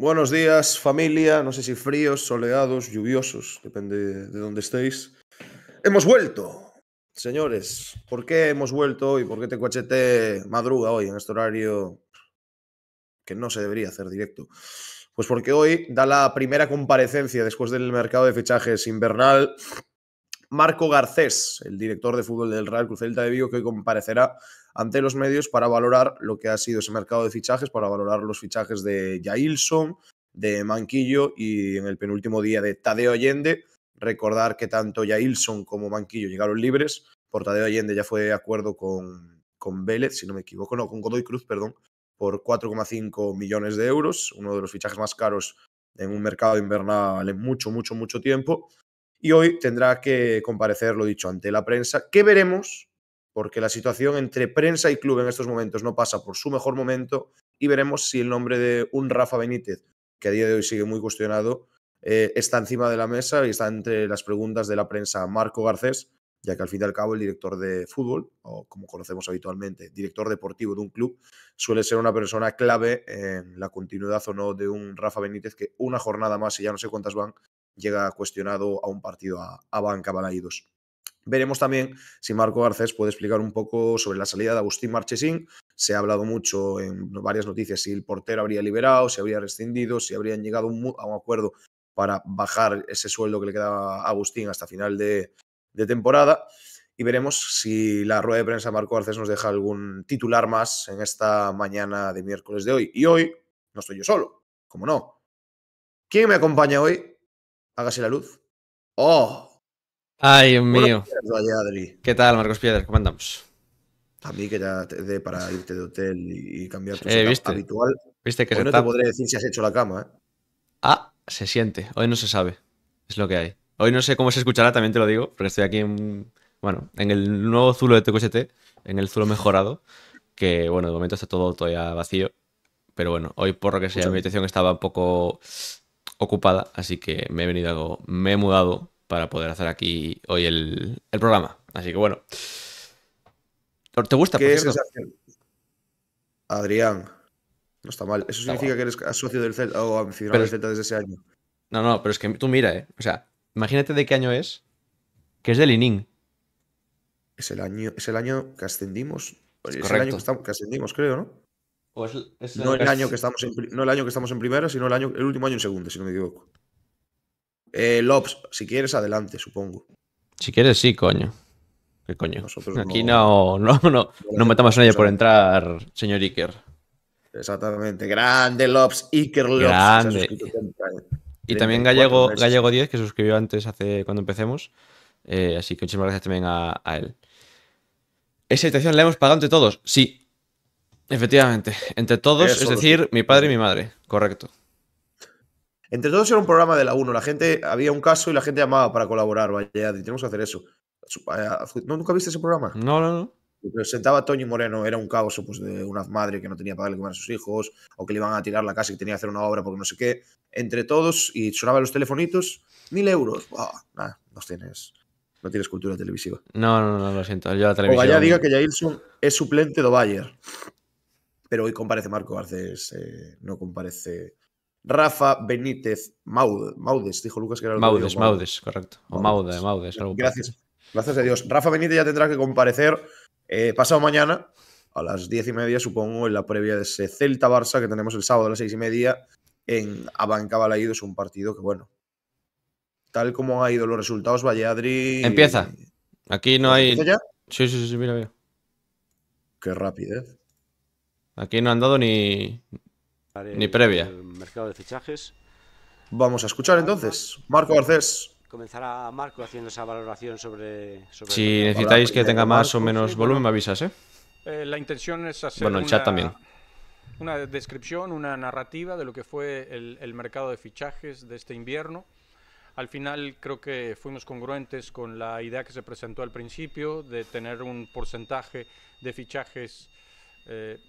Buenos días, familia. No sé si fríos, soleados, lluviosos, depende de dónde estéis. Hemos vuelto. Señores, ¿por qué hemos vuelto hoy? por qué te TQHT madruga hoy en este horario que no se debería hacer directo? Pues porque hoy da la primera comparecencia después del mercado de fichajes invernal Marco Garcés, el director de fútbol del Real Cruz Celta de Vigo, que hoy comparecerá ante los medios para valorar lo que ha sido ese mercado de fichajes, para valorar los fichajes de Yailson, de Manquillo y en el penúltimo día de Tadeo Allende. Recordar que tanto Yailson como Manquillo llegaron libres. Por Tadeo Allende ya fue de acuerdo con, con Vélez, si no me equivoco, no, con Godoy Cruz, perdón, por 4,5 millones de euros, uno de los fichajes más caros en un mercado invernal en mucho, mucho, mucho tiempo y hoy tendrá que comparecer, lo dicho, ante la prensa, ¿Qué veremos, porque la situación entre prensa y club en estos momentos no pasa por su mejor momento y veremos si el nombre de un Rafa Benítez, que a día de hoy sigue muy cuestionado, eh, está encima de la mesa y está entre las preguntas de la prensa Marco Garcés, ya que al fin y al cabo el director de fútbol, o como conocemos habitualmente, director deportivo de un club, suele ser una persona clave en la continuidad o no de un Rafa Benítez que una jornada más y ya no sé cuántas van, llega cuestionado a un partido a, banca Balaidos. Veremos también si Marco Garcés puede explicar un poco sobre la salida de Agustín Marchesín. Se ha hablado mucho en varias noticias si el portero habría liberado, si habría rescindido, si habrían llegado a un acuerdo para bajar ese sueldo que le quedaba a Agustín hasta final de, temporada. Y veremos si la rueda de prensa Marco Garcés nos deja algún titular más en esta mañana de miércoles de hoy. Y hoy no estoy yo solo, como no. ¿Quién me acompaña hoy? hágase la luz. ¡Oh! ¡Ay, Dios mío! ¿Qué tal, Marcos Piedras? ¿Cómo andamos? A mí que ya te dé para irte de hotel y, cambiar tu habitual. ¿Viste que Hoy no te podré decir si has hecho la cama. ¿eh? Ah, se siente. Hoy no se sabe. Es lo que hay. Hoy no sé cómo se escuchará, también te lo digo, porque estoy aquí en, bueno, en el nuevo Zulo de TQST, en el Zulo mejorado, que bueno, de momento está todo todavía vacío. Pero bueno, hoy por lo que sea, mi habitación estaba un poco ocupada, así que me he venido, algo me he mudado para poder hacer aquí hoy el, programa. Así que bueno. ¿Te gusta? ¿Qué Adrián, no está mal. Eso significa que eres socio del Celta o oh, del Celta desde ese año. No, no, pero es que tú mira, ¿eh? O sea, imagínate de qué año es, que es de Inín. Es el año, es el año que ascendimos. Es, el año que ascendimos, creo, ¿no? no, el, año que estamos en, no el año que estamos en primera, sino el, año, el último año en segundo, si no me equivoco. Eh, si quieres, adelante, supongo. Si quieres, sí, coño. ¿Qué coño? Aquí no, no, no, no, metamos a nadie por entrar, señor Iker. Exactamente. Grande Lops Iker Lobs. Y también Gallego, Gallego 10, que se suscribió antes hace cuando empecemos. Eh, así que muchísimas gracias también a, él. ¿Esa habitación la hemos pagado entre todos? Sí, Efectivamente, entre todos, es decir, mi padre y mi madre, correcto. Entre todos era un programa de la 1. La gente, había un caso y la gente llamaba para colaborar, vaya, tenemos que hacer eso. Eh, ¿No, ¿Nunca viste ese programa? No, no, no. presentaba a Toño Moreno, era un caos pues, de una madre que no tenía para darle comer a sus hijos, o que le iban a tirar la casa y que tenía que hacer una obra porque no sé qué. Entre todos, y sonaban los telefonitos, mil euros. no tienes. No tienes cultura televisiva. No, no, no, lo siento. Yo la O vaya, diga que Jailson es suplente de Bayer pero hoy comparece Marco Garces, eh, no comparece Rafa Benítez Maudes, dijo Lucas que era el Maudes, Maudes, correcto. O Maudes, Maudes. gracias, gracias a Dios. Rafa Benítez ya tendrá que comparecer eh, pasado mañana a las diez y media, supongo, en la previa de ese Celta-Barça que tenemos el sábado a las seis y media en ido Es un partido que, bueno, tal como han ido los resultados, Valladolid. Empieza. Aquí no hay... Ya? Sí, sí, sí, mira, mira. Qué rapidez. Aquí no han dado ni, ni previa. mercado de fichajes. Vamos a escuchar entonces. Marco Garcés. Comenzará Marco haciendo esa valoración sobre... si necesitáis que tenga más o menos volumen, me avisas, ¿eh? ¿eh? la intención es hacer bueno, el chat también. una descripción, una narrativa de lo que fue el, mercado de fichajes de este invierno. Al final creo que fuimos congruentes con la idea que se presentó al principio de tener un porcentaje de fichajes eh,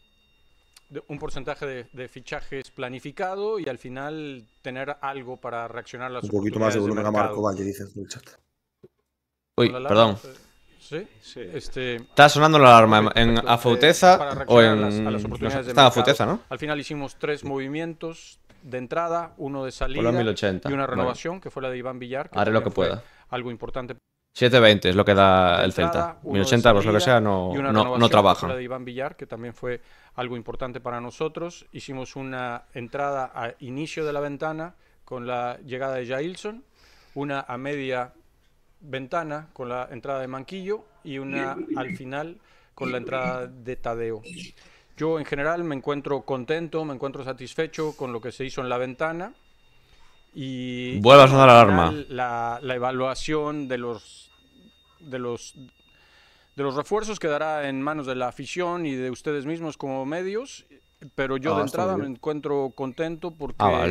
un porcentaje de, fichajes planificado y al final tener algo para reaccionar a las Un poquito más de volumen a Marco Valle, dices en el chat. Uy, perdón. ¿Sí? sí. Este, está sonando la alarma en Afauteza eh, o en... las, está en ¿no? Al final hicimos tres movimientos de entrada, uno de salida y una renovación, que fue la de Iván Villar. Haré lo que pueda. Algo importante. 7.20 es lo que da el Celta. 1.080 pues lo que sea, no, no, no, trabaja. La de Iván Villar, que también fue algo importante para nosotros. Hicimos una entrada a inicio de la ventana con la llegada de Jailson, una a media ventana con la entrada de Manquillo y una al final con la entrada de Tadeo. Yo en general me encuentro contento, me encuentro satisfecho con lo que se hizo en la ventana. Y a sonar la alarma. La, evaluación de los, de, los, de los refuerzos quedará en manos de la afición y de ustedes mismos como medios, pero yo ah, de entrada me encuentro contento porque... Ah,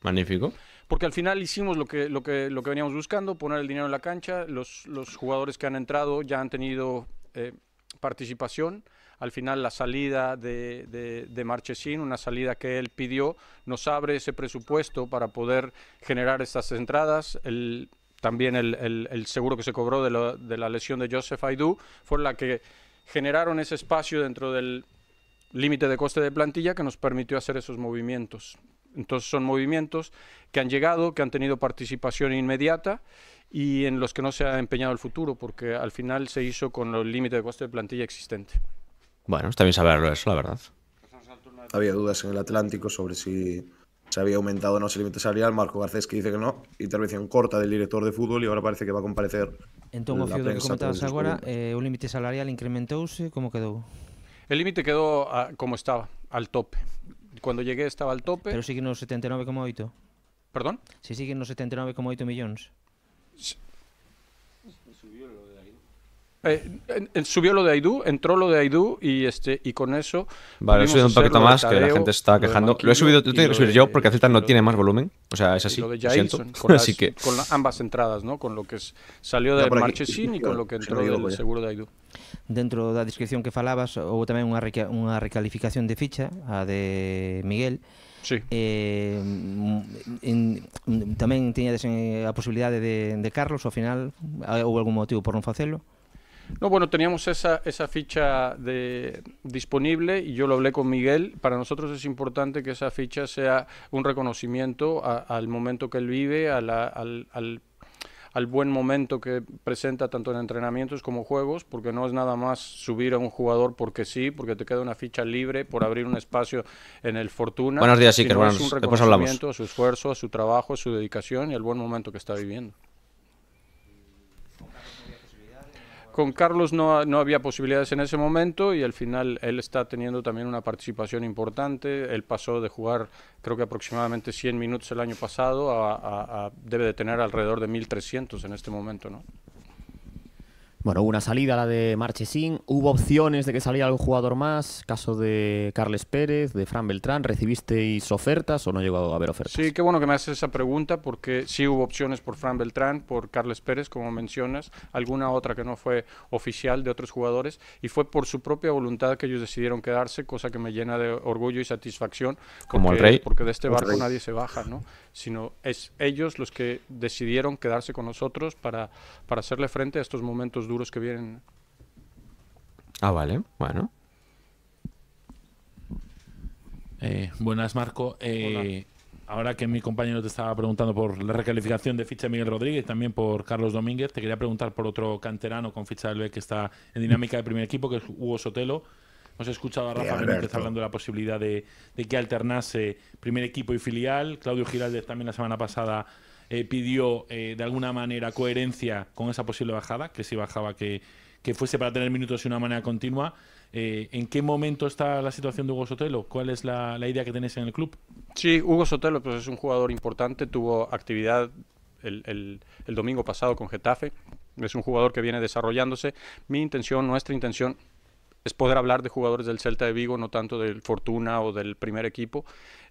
Magnífico. Porque al final hicimos lo que, lo, que, lo que veníamos buscando, poner el dinero en la cancha. Los, los jugadores que han entrado ya han tenido eh, participación al final la salida de, Marchesín, una salida que él pidió, nos abre ese presupuesto para poder generar estas entradas. también el, seguro que se cobró de, la lesión de Joseph Aidú fue la que generaron ese espacio dentro del límite de coste de plantilla que nos permitió hacer esos movimientos. Entonces son movimientos que han llegado, que han tenido participación inmediata y en los que no se ha empeñado el futuro, porque al final se hizo con el límite de coste de plantilla existente. Bueno, está bien saberlo eso, la verdad. Había dudas en el Atlántico sobre si se había aumentado o no ese límite salarial. Marco Garcés que dice que no. Intervención corta del director de fútbol y ahora parece que va a comparecer. Entón, o fio do que comentabas agora, eh, o límite salarial incrementouse, como quedou? El límite quedou a, como estaba, al tope. Cuando llegué estaba al tope. Pero sigue nos 79,8. Perdón? Si sigue nos 79,8 millóns. Eh, en, subió lo de Aidú, entró lo de Aidú y este y con eso. Vale, he subido un poquito más, Tadeo, que la gente está quejando. Lo, lo he subido, lo tengo que subir yo porque Celta no tiene más volumen. O sea, es así. Lo de Jailson, con, las, así que... con ambas entradas, ¿no? Con lo que es, salió del Marchesín y con lo que entró del seguro de Aidú. Dentro da descripción que falabas, houve tamén unha, reca unha recalificación de ficha, a de Miguel, Sí. Eh, en, en, tamén tiñades a posibilidade de, de Carlos, ao final houve eh, algún motivo por non facelo? No, bueno, teníamos esa, esa ficha de, disponible y yo lo hablé con Miguel. Para nosotros es importante que esa ficha sea un reconocimiento al momento que él vive, al, buen momento que presenta tanto en entrenamientos como juegos, porque no es nada más subir a un jugador porque sí, porque te queda una ficha libre por abrir un espacio en el Fortuna. Buenos días, Iker. Buenos, es a su esfuerzo, a su trabajo, a su dedicación y al buen momento que está viviendo. con Carlos no, no, había posibilidades en ese momento y al final él está teniendo también una participación importante. Él pasó de jugar, creo que aproximadamente 100 minutos el año pasado, a, debe de tener alrededor de 1.300 en este momento. ¿no? Bueno, una salida, la de Marchesín. Hubo opciones de que saliera algún jugador más. Caso de Carles Pérez, de Fran Beltrán. ¿Recibisteis ofertas o no llegó a haber ofertas? Sí, qué bueno que me haces esa pregunta porque sí hubo opciones por Fran Beltrán, por Carles Pérez, como mencionas. Alguna otra que no fue oficial de otros jugadores. Y fue por su propia voluntad que ellos decidieron quedarse, cosa que me llena de orgullo y satisfacción. Porque, como el rey. Porque de este barco nadie se baja, ¿no? Sino es ellos los que decidieron quedarse con nosotros para, para hacerle frente a estos momentos duros que vienen. Ah, vale, bueno. Eh, buenas, Marco. Eh, ahora que mi compañero te estaba preguntando por la recalificación de ficha de Miguel Rodríguez, también por Carlos Domínguez, te quería preguntar por otro canterano con ficha del B que está en dinámica de primer equipo, que es Hugo Sotelo. Hemos escuchado a Rafa está hablando de la posibilidad de, de, que alternase primer equipo y filial. Claudio Giraldez también la semana pasada eh, pidió eh, de alguna manera coherencia con esa posible bajada, que si bajaba que, que fuese para tener minutos de una manera continua. Eh, ¿En qué momento está la situación de Hugo Sotelo? ¿Cuál es la, la, idea que tenéis en el club? Sí, Hugo Sotelo pues, es un jugador importante, tuvo actividad el, el, el domingo pasado con Getafe, es un jugador que viene desarrollándose. Mi intención, nuestra intención es poder hablar de jugadores del Celta de Vigo, no tanto del Fortuna o del primer equipo.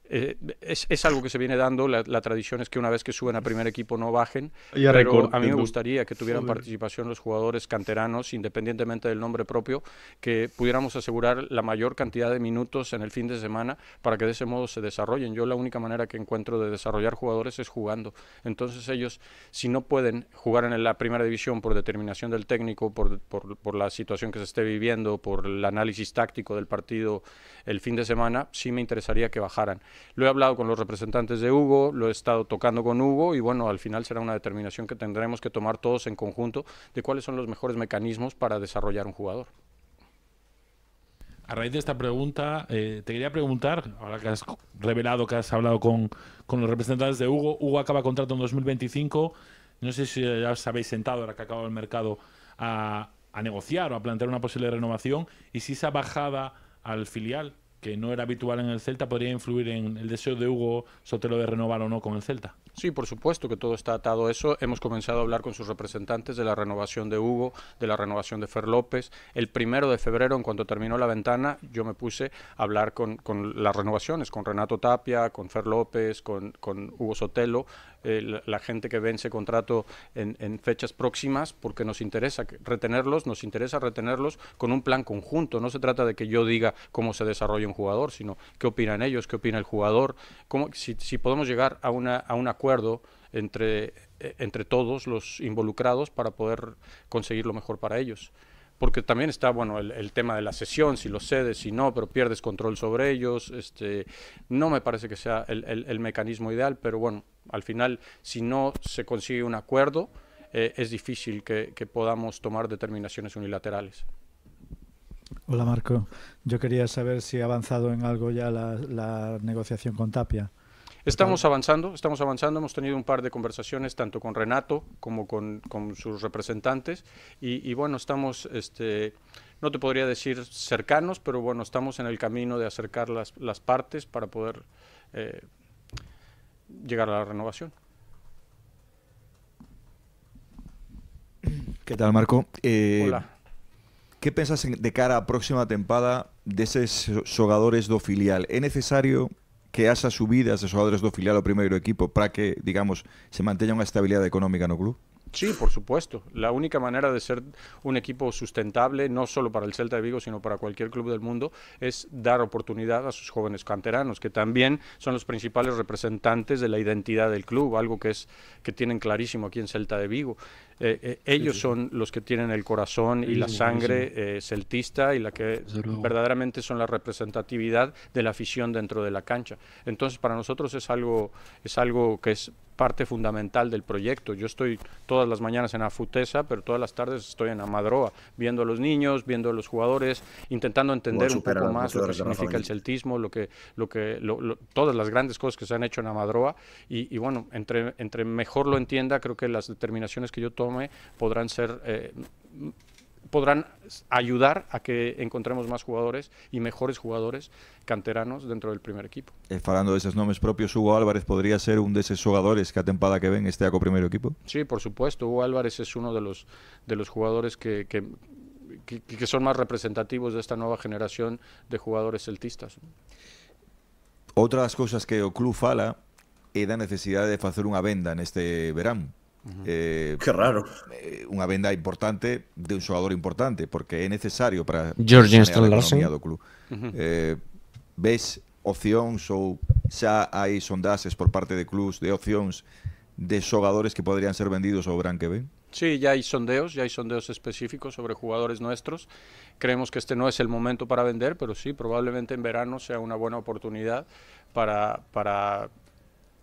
Eh, es, algo que se viene dando. La, tradición es que una vez que suben a primer equipo no bajen. pero a mí me gustaría que tuvieran participación los jugadores canteranos, independientemente del nombre propio, que pudiéramos asegurar la mayor cantidad de minutos en el fin de semana para que de ese modo se desarrollen. Yo la única manera que encuentro de desarrollar jugadores es jugando. Entonces ellos, si no pueden jugar en la primera división por determinación del técnico, por, por, por la situación que se esté viviendo, por el análisis táctico del partido el fin de semana, sí me interesaría que bajaran. Lo he hablado con los representantes de Hugo, lo he estado tocando con Hugo y bueno, al final será una determinación que tendremos que tomar todos en conjunto de cuáles son los mejores mecanismos para desarrollar un jugador. A raíz de esta pregunta, eh, te quería preguntar, ahora que has revelado que has hablado con, los representantes de Hugo, Hugo acaba contrato en 2025, no sé si ya os habéis sentado ahora que acaba el mercado a, negociar o a plantear una posible renovación y si esa bajada al filial que no era habitual en el Celta, podría influir en el deseo de Hugo Sotelo de renovar o no con el Celta. Sí, por supuesto que todo está atado a eso. Hemos comenzado a hablar con sus representantes de la renovación de Hugo, de la renovación de Fer López. El primero de febrero, en cuanto terminó la ventana, yo me puse a hablar con, las renovaciones, con Renato Tapia, con Fer López, con, con Hugo Sotelo. Eh, la, gente que vence contrato en, fechas próximas, porque nos interesa retenerlos, nos interesa retenerlos con un plan conjunto. No se trata de que yo diga cómo se desarrolla un jugador, sino qué opinan ellos, qué opina el jugador, cómo, si, podemos llegar a, una, a un acuerdo entre, eh, entre todos los involucrados para poder conseguir lo mejor para ellos porque también está bueno el, tema de la sesión, si lo cedes, si no, pero pierdes control sobre ellos. Este, no me parece que sea el mecanismo ideal, pero bueno, al final, si no se consigue un acuerdo, eh, es difícil que, podamos tomar determinaciones unilaterales. Hola Marco, yo quería saber si ha avanzado en algo ya la, negociación con Tapia. Estamos avanzando, estamos avanzando, hemos tenido un par de conversaciones tanto con Renato como con, sus representantes y, bueno, estamos, este, no te podría decir cercanos, pero bueno, estamos en el camino de acercar las, partes para poder eh, llegar a la renovación. ¿Qué tal, Marco? Eh, Hola. ¿Qué pensas de cara á próxima tempada deses xogadores do filial? É necesario que haya subidas de xogadores do filial ao primeiro equipo para que, digamos, se manteña unha estabilidade económica no club? Sí, por supuesto. La única manera de ser un equipo sustentable, no solo para el Celta de Vigo, sino para cualquier club del mundo, es dar oportunidad a sus jóvenes canteranos, que también son los principales representantes de la identidad del club, algo que es que tienen clarísimo aquí en Celta de Vigo. Eh, eh, ellos son los que tienen el corazón y la sangre eh, celtista y la que verdaderamente son la representatividad de la afición dentro de la cancha. Entonces, para nosotros es algo, es algo que es parte fundamental del proyecto. Yo estoy todas las mañanas en Afutesa, pero todas las tardes estoy en Amadroa, viendo a los niños, viendo a los jugadores, intentando entender un poco más lo que significa el celtismo, lo que, lo que, todas las grandes cosas que se han hecho en Amadroa. Y, bueno, entre, entre mejor lo entienda, creo que las determinaciones que yo tome podrán ser eh, podrán ayudar a que encontremos más jugadores y mejores jugadores canteranos dentro del primer equipo. Eh, falando de esos nombres propios, Hugo Álvarez podría ser un de esos jugadores que a temporada que ven este a primer equipo. Sí, por supuesto. Hugo Álvarez es uno de los, de los jugadores que, que que, son más representativos de esta nueva generación de jugadores celtistas. ¿Otras cosas que o club fala es da necesidad de hacer una venda en este verano. Eh, Qué raro. Eh, una venda importante de un jugador importante, porque es necesario para George economía club. Eh, ves opciones o ya hay sondajes por parte de clubs de opciones de jugadores que podrían ser vendidos o verán que ven? Sí, ya hay sondeos, ya hay sondeos específicos sobre jugadores nuestros. Creemos que este no es el momento para vender, pero sí, probablemente en verano sea una buena oportunidad para, para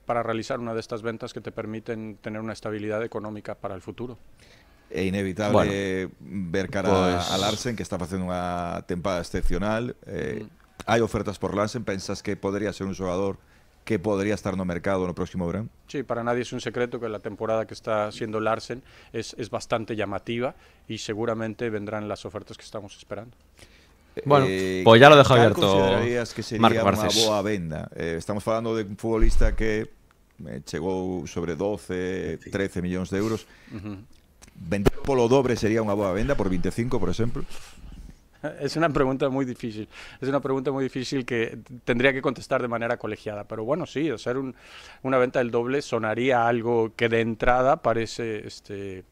para realizar una de estas ventas que te permiten tener una estabilidad económica para el futuro. Es inevitable ver cara pues a Larsen que está haciendo una temporada excepcional. Eh, mm. ¿Hay ofertas por Larsen, pensas que podría ser un jugador que podría estar no mercado en el próximo verano. Sí, para nadie es un secreto que la temporada que está haciendo Larsen es, es bastante llamativa y seguramente vendrán las ofertas que estamos esperando. Bueno, eh, pues ya lo dejo abierto. sería Marco boa venda? Eh, estamos hablando de un futbolista que llegó eh, sobre 12, 13 millones de euros. ¿Vender por Vender polo doble sería una boa venda por 25, e por ejemplo? Es una pregunta muy difícil. Es una pregunta muy difícil que tendría que contestar de manera colegiada. Pero bueno, sí, hacer una venta del doble sonaría algo que de entrada parece este,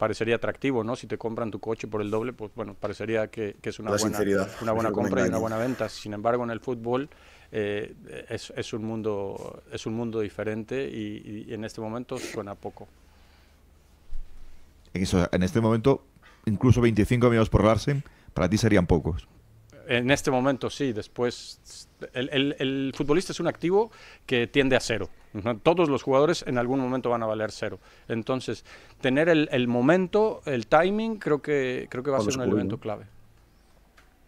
parecería atractivo, ¿no? Si te compran tu coche por el doble, pues bueno, parecería que, es una buena, una buena compra y una buena venta. Sin embargo, en el fútbol eh, es, un mundo, es un mundo diferente y, en este momento suena poco. En, en este momento, incluso 25 millones por Larsen, para ti serían pocos en este momento sí, después el, el, futbolista es un activo que tiende a cero. Todos los jugadores en algún momento van a valer cero. Entonces, tener el, el momento, el timing, creo que, creo que va a, ser un elemento clave.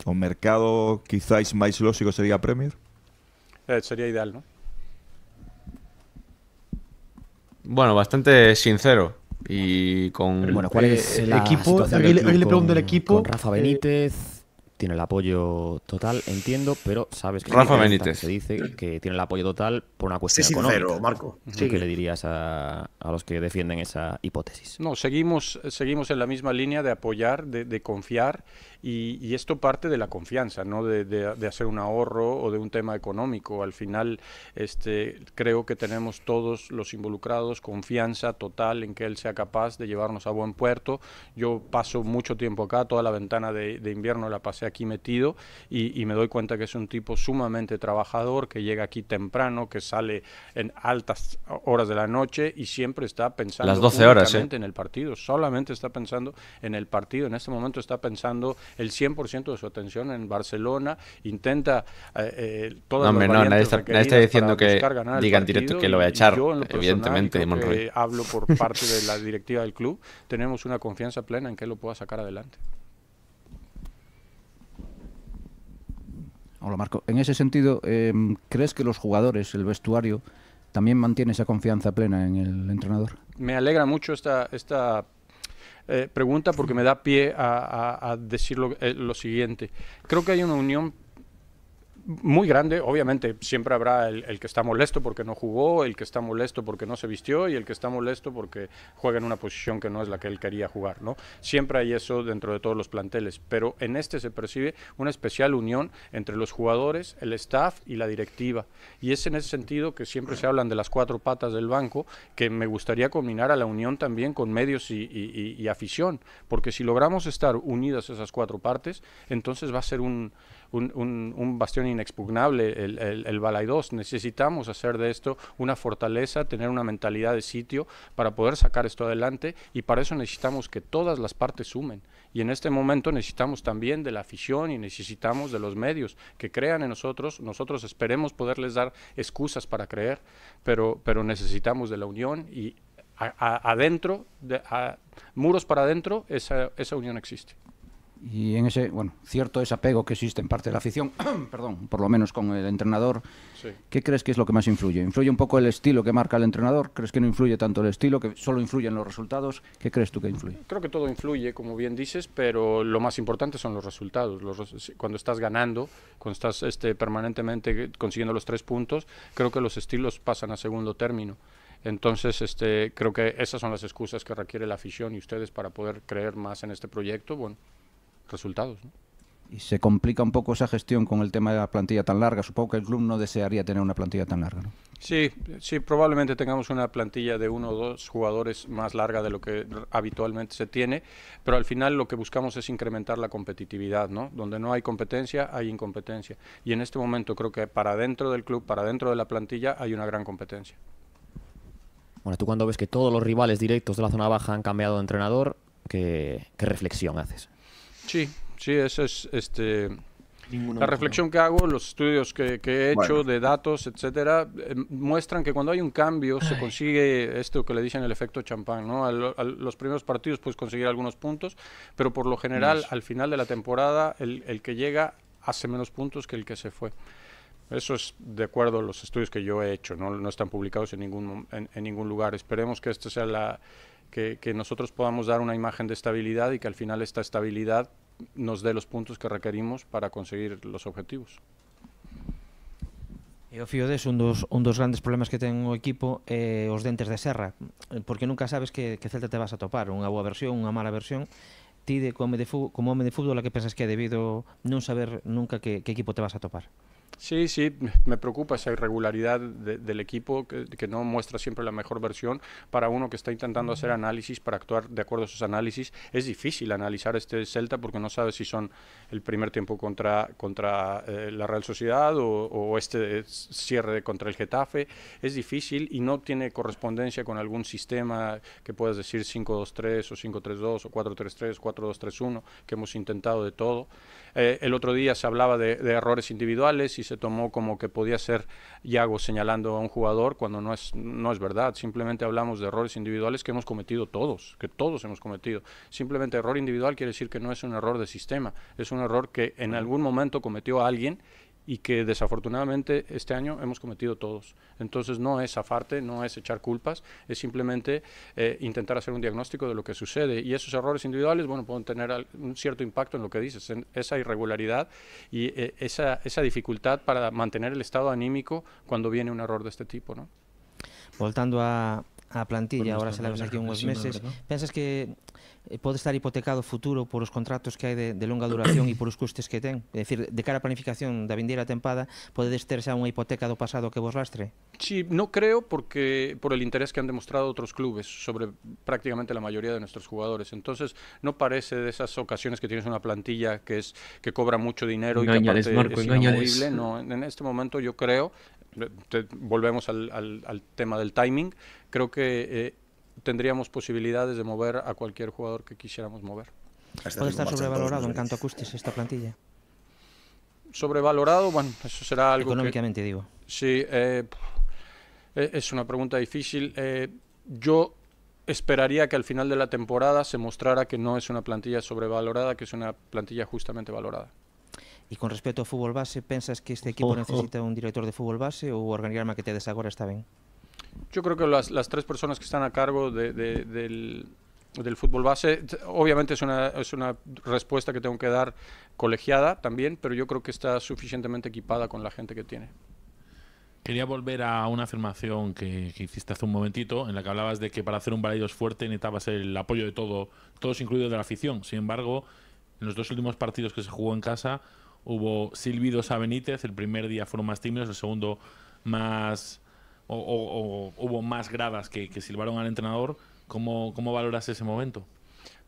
O mercado, quizás más lógico sería Premier. Eh, sería ideal, ¿no? Bueno, bastante sincero. Y con. bueno, ¿cuál es el eh, equipo? Aquí, le pregunto al equipo. Rafa eh, Benítez tiene el apoyo total, entiendo, pero sabes que se dice que tiene el apoyo total por una cuestión sí, económica. Marco. ¿Qué le dirías a, a, los que defienden esa hipótesis? No, seguimos, seguimos en la misma línea de apoyar, de, de confiar y, esto parte de la confianza, ¿no? De, hacer un ahorro o de un tema económico. Al final, este, creo que tenemos todos los involucrados confianza total en que él sea capaz de llevarnos a buen puerto. Yo paso mucho tiempo acá, toda la ventana de, invierno la pasé aquí metido y, me doy cuenta que es un tipo sumamente trabajador, que llega aquí temprano, que sale en altas horas de la noche y siempre está pensando Las 12 horas, ¿eh? en el partido. Solamente está pensando en el partido. En este momento está pensando el 100% de su atención en Barcelona, intenta eh, eh, no, las no, nadie está, diciendo que digan directo que lo va a echar, yo, evidentemente, hablo por parte de la directiva del club, tenemos una confianza plena en que lo pueda sacar adelante. Hola Marco, en ese sentido, em, ¿crees que los jugadores, el vestuario, también mantiene esa confianza plena en el entrenador? Me alegra mucho esta, esta eh, pregunta porque me da pie a, a, decir lo, eh, lo, siguiente. Creo que hay una unión muy grande. Obviamente siempre habrá el, que está molesto porque no jugó, el que está molesto porque no se vistió y el que está molesto porque juega en una posición que no es la que él quería jugar, ¿no? Siempre hay eso dentro de todos los planteles, pero en este se percibe una especial unión entre los jugadores, el staff y la directiva. Y es en ese sentido que siempre se hablan de las cuatro patas del banco, que me gustaría combinar a la unión también con medios y afición, porque si logramos estar unidas esas cuatro partes, entonces va a ser un un, bastión inexpugnable, el, el, Necesitamos hacer de esto una fortaleza, tener una mentalidad de sitio para poder sacar esto adelante y para eso necesitamos que todas las partes sumen. Y en este momento necesitamos también de la afición y necesitamos de los medios que crean en nosotros. Nosotros esperemos poderles dar excusas para creer, pero, pero necesitamos de la unión y adentro, de, muros para adentro, esa unión existe y en ese, bueno, cierto apego que existe en parte de la afición, perdón, por lo menos con el entrenador, ¿qué crees que es lo que más influye? ¿Influye un poco el estilo que marca el entrenador? ¿Crees que no influye tanto el estilo, que solo influyen los resultados? ¿Qué crees tú que influye? Creo que todo influye, como bien dices, pero lo más importante son los resultados. Los, cuando estás ganando, cuando estás este, permanentemente consiguiendo los tres puntos, creo que los estilos pasan a segundo término. Entonces, este, creo que esas son las excusas que requiere la afición y ustedes para poder creer más en este proyecto. Bueno, resultados. Y se complica un poco esa gestión con el tema de la plantilla tan larga. Supongo que el club no desearía tener una plantilla tan larga. Sí, sí, probablemente tengamos una plantilla de uno o dos jugadores más larga de lo que habitualmente se tiene, pero al final lo que buscamos es incrementar la competitividad, ¿no? Donde no hay competencia, hay incompetencia. Y en este momento creo que para dentro del club, para dentro de la plantilla, hay una gran competencia. Bueno, tú cuando ves que todos los rivales directos de la zona baja han cambiado de entrenador, qué reflexión haces? Sí, sí, esa es este, la reflexión que hago, los estudios que, he hecho de datos, etcétera, em, muestran que cuando hay un cambio se consigue esto que le dicen el efecto champán, ¿no? los primeros partidos puedes conseguir algunos puntos, pero por lo general al final de la temporada el, que llega hace menos puntos que el que se fue. Eso es de acuerdo a los estudios que yo he hecho, no, están publicados en ningún, en, ningún lugar. Esperemos que esta sea la, que, que nosotros podamos dar una imagen de estabilidad y que al final esta estabilidad nos dé los puntos que requerimos para conseguir los objetivos. E o des un dos, un dos grandes problemas que ten o equipo é eh, os dentes de serra, porque nunca sabes que, que Celta te vas a topar, unha boa versión, unha mala versión, ti de, como, de fútbol, como home de fútbol a que pensas que é debido non saber nunca que, que equipo te vas a topar? Sí, sí, me preocupa esa irregularidad del equipo que, no muestra siempre la mejor versión. Para uno que está intentando hacer análisis, para actuar de acuerdo a sus análisis, es difícil analizar este Celta porque no sabe si son el primer tiempo contra, contra eh, la Real Sociedad o, o, este cierre contra el Getafe. Es difícil y no tiene correspondencia con algún sistema que puedas decir 5-2-3 o 5-3-2 o 4-3-3, 4-2-3-1, que hemos intentado de todo. Eh, el otro día se hablaba de, errores individuales y se tomó como que podía ser Yago señalando a un jugador cuando no es, no es verdad. Simplemente hablamos de errores individuales que hemos cometido todos, que todos hemos cometido. Simplemente error individual quiere decir que no es un error de sistema, es un error que en algún momento cometió alguien y que desafortunadamente este año hemos cometido todos. Entonces no es afarte, no es echar culpas, es simplemente eh, intentar hacer un diagnóstico de lo que sucede. Y esos errores individuales, bueno, pueden tener un cierto impacto en lo que dices, en esa irregularidad y eh, esa, esa dificultad para mantener el estado anímico cuando viene un error de este tipo, ¿no? Voltando a, a plantilla, ahora se la ves aquí unos meses. ¿Piensas que eh, ¿Puede estar hipotecado futuro por los contratos que hay de, longa duración y e por los costes que ten? Es decir, de cara a planificación da vindeira tempada, podedes ter xa unha hipoteca pasado que vos lastre? Sí, no creo porque por el interés que han demostrado otros clubes sobre prácticamente la mayoría de nuestros jugadores. Entonces, no parece de esas ocasiones que tienes una plantilla que es que cobra mucho dinero y que aparte es, No, en este momento yo creo, volvemos al, tema del timing, creo que eh, tendríamos posibilidades de mover a cualquier jugador que quisiéramos mover. ¿Puede estar sobrevalorado en canto acustis esta plantilla? Sobrevalorado, bueno, eso será algo. Económicamente, digo. Sí, eh, e, es una pregunta difícil. Eh, yo esperaría que al final de la temporada se mostrara que no es una plantilla sobrevalorada, que es una plantilla justamente valorada. Y con respecto a fútbol base, ¿pensas que este equipo necesita un director de fútbol base o organizar organigrama que te ahora está bien? Yo creo que las, las tres personas que están a cargo de, del, del fútbol base. Obviamente es una, es una respuesta que tengo que dar colegiada también, pero yo creo que está suficientemente equipada con la gente que tiene. Quería volver a una afirmación que, hiciste hace un momentito, en la que hablabas de que para hacer un Balaidos fuerte necesitabas el apoyo de todo, todos incluidos de la afición. Sin embargo, en los dos últimos partidos que se jugó en casa hubo silbidos a Benítez, el primer día fueron más tímidos, el segundo más o, hubo más gradas que, silbaron al entrenador. ¿Cómo, ¿Cómo valoras ese momento?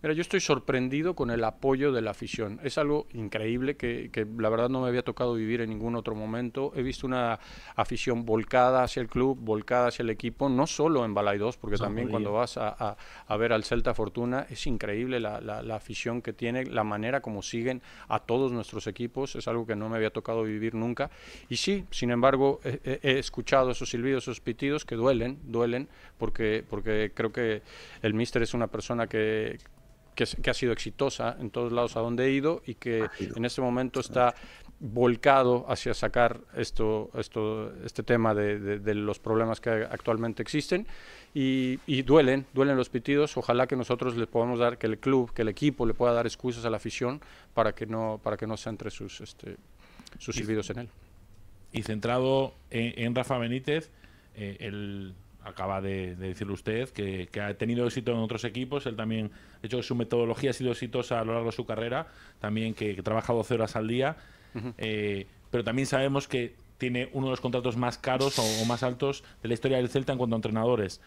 Mira, yo estoy sorprendido con el apoyo de la afición. Es algo increíble que, la verdad no me había tocado vivir en ningún otro momento. He visto una afición volcada hacia el club, volcada hacia el equipo, no solo en Balaidos, porque también cuando vas a, ver al Celta Fortuna es increíble la, afición que tiene, la manera como siguen a todos nuestros equipos. Es algo que no me había tocado vivir nunca. Y sí, sin embargo, he, escuchado esos silbidos, esos pitidos que duelen, duelen, porque, porque creo que el míster es una persona que que, ha sido exitosa en todos lados a donde he ido y que en este momento está volcado hacia sacar esto, esto, este tema de, los problemas que actualmente existen y, duelen, duelen los pitidos. Ojalá que nosotros le podamos dar, que el club, que el equipo le pueda dar excusas a la afición para que no, para que no centre sus, este, sus silbidos en él. Y centrado en, Rafa Benítez, eh, el acaba de, decirle usted, que, ha tenido éxito en otros equipos. Él también, de hecho, su metodología ha sido exitosa a lo largo de su carrera, también que, trabaja 12 horas al día. Eh, pero también sabemos que tiene uno de los contratos más caros o, más altos de la historia del Celta en cuanto a entrenadores.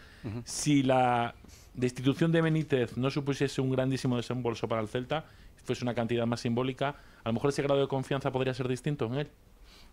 Si la destitución de Benítez no supusiese un grandísimo desembolso para el Celta, fuese una cantidad más simbólica, a lo mejor ese grado de confianza podría ser distinto en él.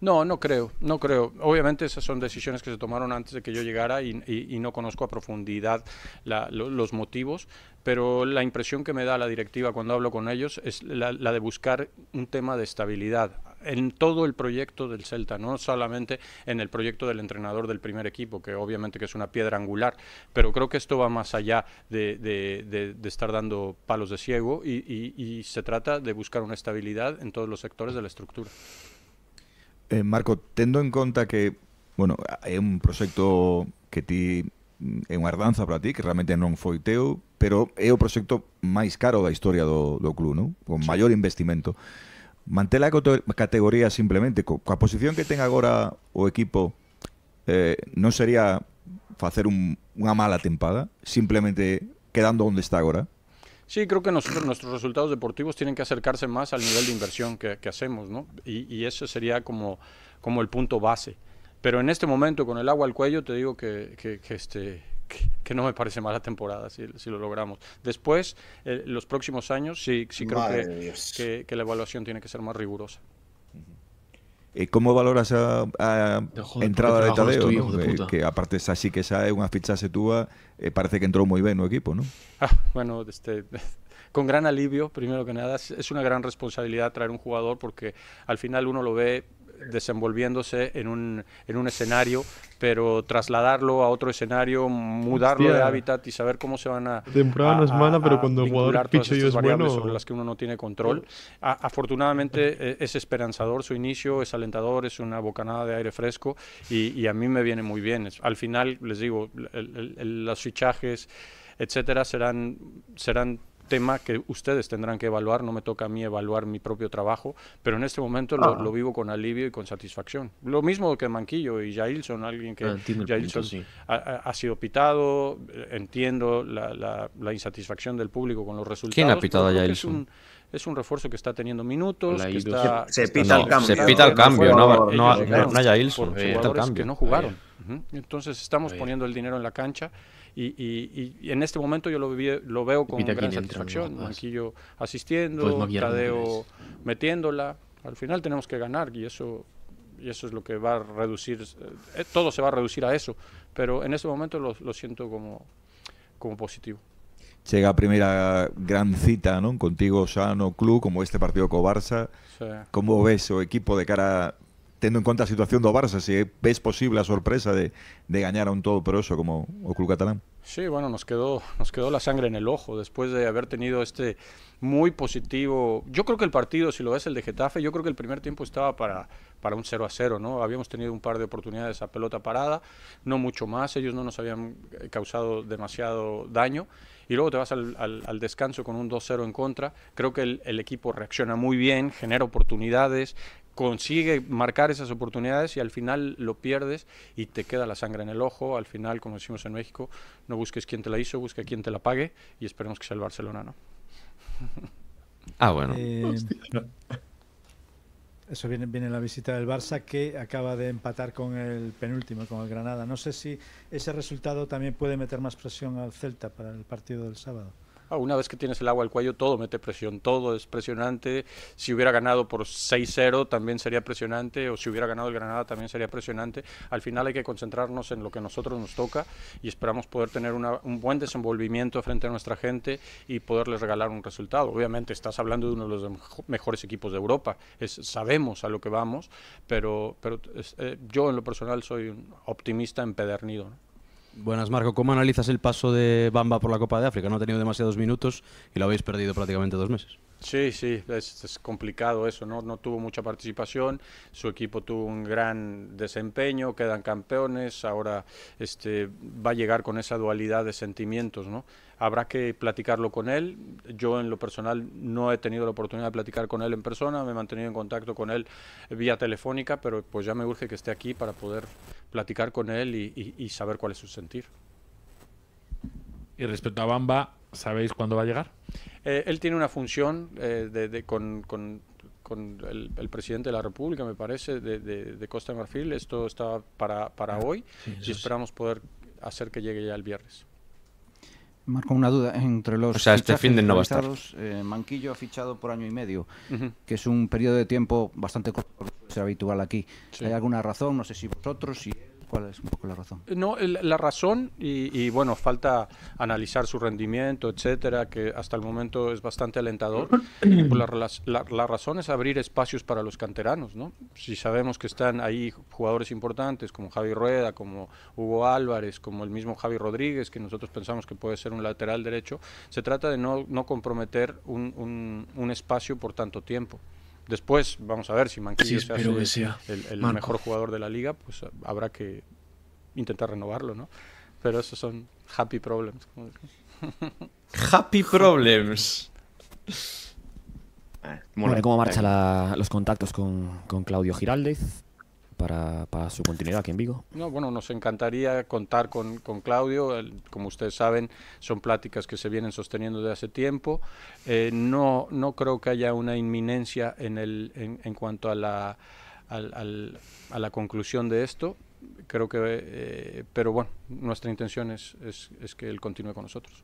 No, no creo, no creo. Obviamente esas son decisiones que se tomaron antes de que yo llegara y, no conozco a profundidad los motivos, pero la impresión que me da la directiva cuando hablo con ellos es la, de buscar un tema de estabilidad en todo el proyecto del Celta, no solamente en el proyecto del entrenador del primer equipo, que obviamente que es una piedra angular, pero creo que esto va más allá de, estar dando palos de ciego y se trata de buscar una estabilidad en todos los sectores de la estructura. Eh, Marco, tendo en conta que, bueno, é un proxecto que ti mm, é unha herdanza para ti, que realmente non foi teu, pero é o proxecto máis caro da historia do, do club, non? Con maior investimento. Mantela a categoría simplemente, co, coa posición que ten agora o equipo, eh, non sería facer un, unha mala tempada, simplemente quedando onde está agora? Sí, creo que nosotros, nuestros resultados deportivos tienen que acercarse más al nivel de inversión que, hacemos, ¿no? Y, ese eso sería como, como el punto base. Pero en este momento, con el agua al cuello, te digo que, este, que, no me parece mala temporada si, lo logramos. Después, eh, los próximos años, sí, sí creo que la evaluación tiene que ser más rigurosa. E eh, como valoras a, a joder, entrada de Tadeo? Tuyo, ¿no? de que, que aparte xa sí que xa é unha fichaxe túa, eh, parece que entrou moi ben no equipo, non? Ah, bueno, este con gran alivio, primero que nada, es una gran responsabilidad traer un jugador porque al final uno lo ve desenvolviéndose en un, en un escenario, pero trasladarlo a otro escenario, mudarlo de hábitat y saber cómo se van a... temprano no es mala, pero cuando el jugador piche es bueno... Sobre las que uno no tiene control. afortunadamente e, es esperanzador su inicio, es alentador, es una bocanada de aire fresco y, a mí me viene muy bien. al final, les digo, los fichajes, etcétera, serán... serán tema que ustedes tendrán que evaluar, no me toca a mí evaluar mi propio trabajo, pero en este momento lo, vivo con alivio y con satisfacción. Lo mismo que Manquillo y Jailson, alguien que ah, ha, sido pitado, eh, entiendo la, insatisfacción del público con los resultados. ¿Quién ha pitado Jailson? Es un refuerzo que está teniendo minutos. se, pita el cambio. Se pita el cambio. No, no, no, que no jugaron. Entonces estamos poniendo el dinero en la cancha. Y, y, en este momento yo lo, lo veo con gran satisfacción. yo asistiendo, pues Tadeo metiéndola. Al final tenemos que ganar y eso y eso es lo que va a reducir, eh, eh, todo se va a reducir a eso, pero en este momento lo, siento como, como positivo. llega a gran cita ¿no? contigo Sano, club como este partido con Barça. ¿cómo ves su equipo de cara ...teniendo en cuenta la situación de Barça, ...si ves posible la sorpresa de, de ganar a un todo eso como o club catalán. Sí, bueno, nos quedó, nos quedó la sangre en el ojo después de haber tenido este muy positivo. Yo creo que el partido, si lo ves el de Getafe, yo creo que el primer tiempo estaba para, para un 0 a 0, ¿no? Habíamos tenido un par de oportunidades a pelota parada, no mucho más, ellos no nos habían eh, causado demasiado daño. Y luego te vas al, descanso con un 2-0 en contra. Creo que el, el equipo reacciona muy bien, genera oportunidades, consigue marcar esas oportunidades y al final lo pierdes y te queda la sangre en el ojo. Al final, como decimos en México, no busques quién te la hizo, busca quién te la pague y esperemos que sea el Barcelona, ¿no? Ah, bueno. Eh, eso viene, viene la visita del Barça que acaba de empatar con el penúltimo, con el Granada. No sé si ese resultado también puede meter más presión al Celta para el partido del sábado. Ah, una vez que tienes el agua al cuello, todo mete presión, todo es presionante. Si hubiera ganado por 6-0 también sería presionante, o si hubiera ganado el Granada también sería presionante. Al final hay que concentrarnos en lo que a nosotros nos toca y esperamos poder tener un buen desenvolvimiento frente a nuestra gente y poderles regalar un resultado. Obviamente estás hablando de uno de los mejores equipos de Europa, sabemos a lo que vamos, pero, pero eh, yo en lo personal soy un optimista empedernido. Buenas, Marco. ¿Cómo analizas el paso de Bamba por la Copa de África? No ha tenido demasiados minutos y lo habéis perdido prácticamente dos meses. Sí, sí, es, complicado eso, ¿no? No tuvo mucha participación, su equipo tuvo un gran desempeño, quedan campeones, ahora este, va a llegar con esa dualidad de sentimientos, ¿no? Habrá que platicarlo con él, yo en lo personal no he tenido la oportunidad de platicar con él en persona, me he mantenido en contacto con él vía telefónica, pero pues ya me urge que esté aquí para poder platicar con él y, saber cuál es su sentir. Y respecto a Bamba, ¿sabéis cuándo va a llegar? Eh, él tiene una función eh, de, con, con, el, presidente de la República, me parece, de, Costa de Marfil. Esto está para, para ah, hoy y esperamos poder hacer que llegue ya el viernes. Marco, una duda. Entre los o sea, este fin de no eh, Manquillo ha fichado por año y medio, que es un periodo de tiempo bastante corto habitual aquí. ¿Hay alguna razón? No sé si vosotros, si ¿Cuál es un poco la razón? No, la razón, y, bueno, falta analizar su rendimiento, etcétera, que hasta el momento es bastante alentador. Pues, la, razón es abrir espacios para los canteranos, ¿no? Si sabemos que están ahí jugadores importantes como Javi Rueda, como Hugo Álvarez, como el mismo Javi Rodríguez, que nosotros pensamos que puede ser un lateral derecho, se trata de no, comprometer un, un espacio por tanto tiempo. Después, vamos a ver si Manquillo es el, mejor jugador de la liga, pues ah, habrá que intentar renovarlo, ¿no? Pero esos son happy problems. happy problems. Bueno, ¿cómo marchan los contactos con, con Claudio Giraldez? para, su continuidad aquí en Vigo? No, bueno, nos encantaría contar con, Claudio. como ustedes saben, son pláticas que se vienen sosteniendo desde hace tiempo. Eh, no, no creo que haya una inminencia en, el, en, cuanto a la, a la conclusión de esto. Creo que, eh, pero bueno, nuestra intención es, es, es que él continúe con nosotros.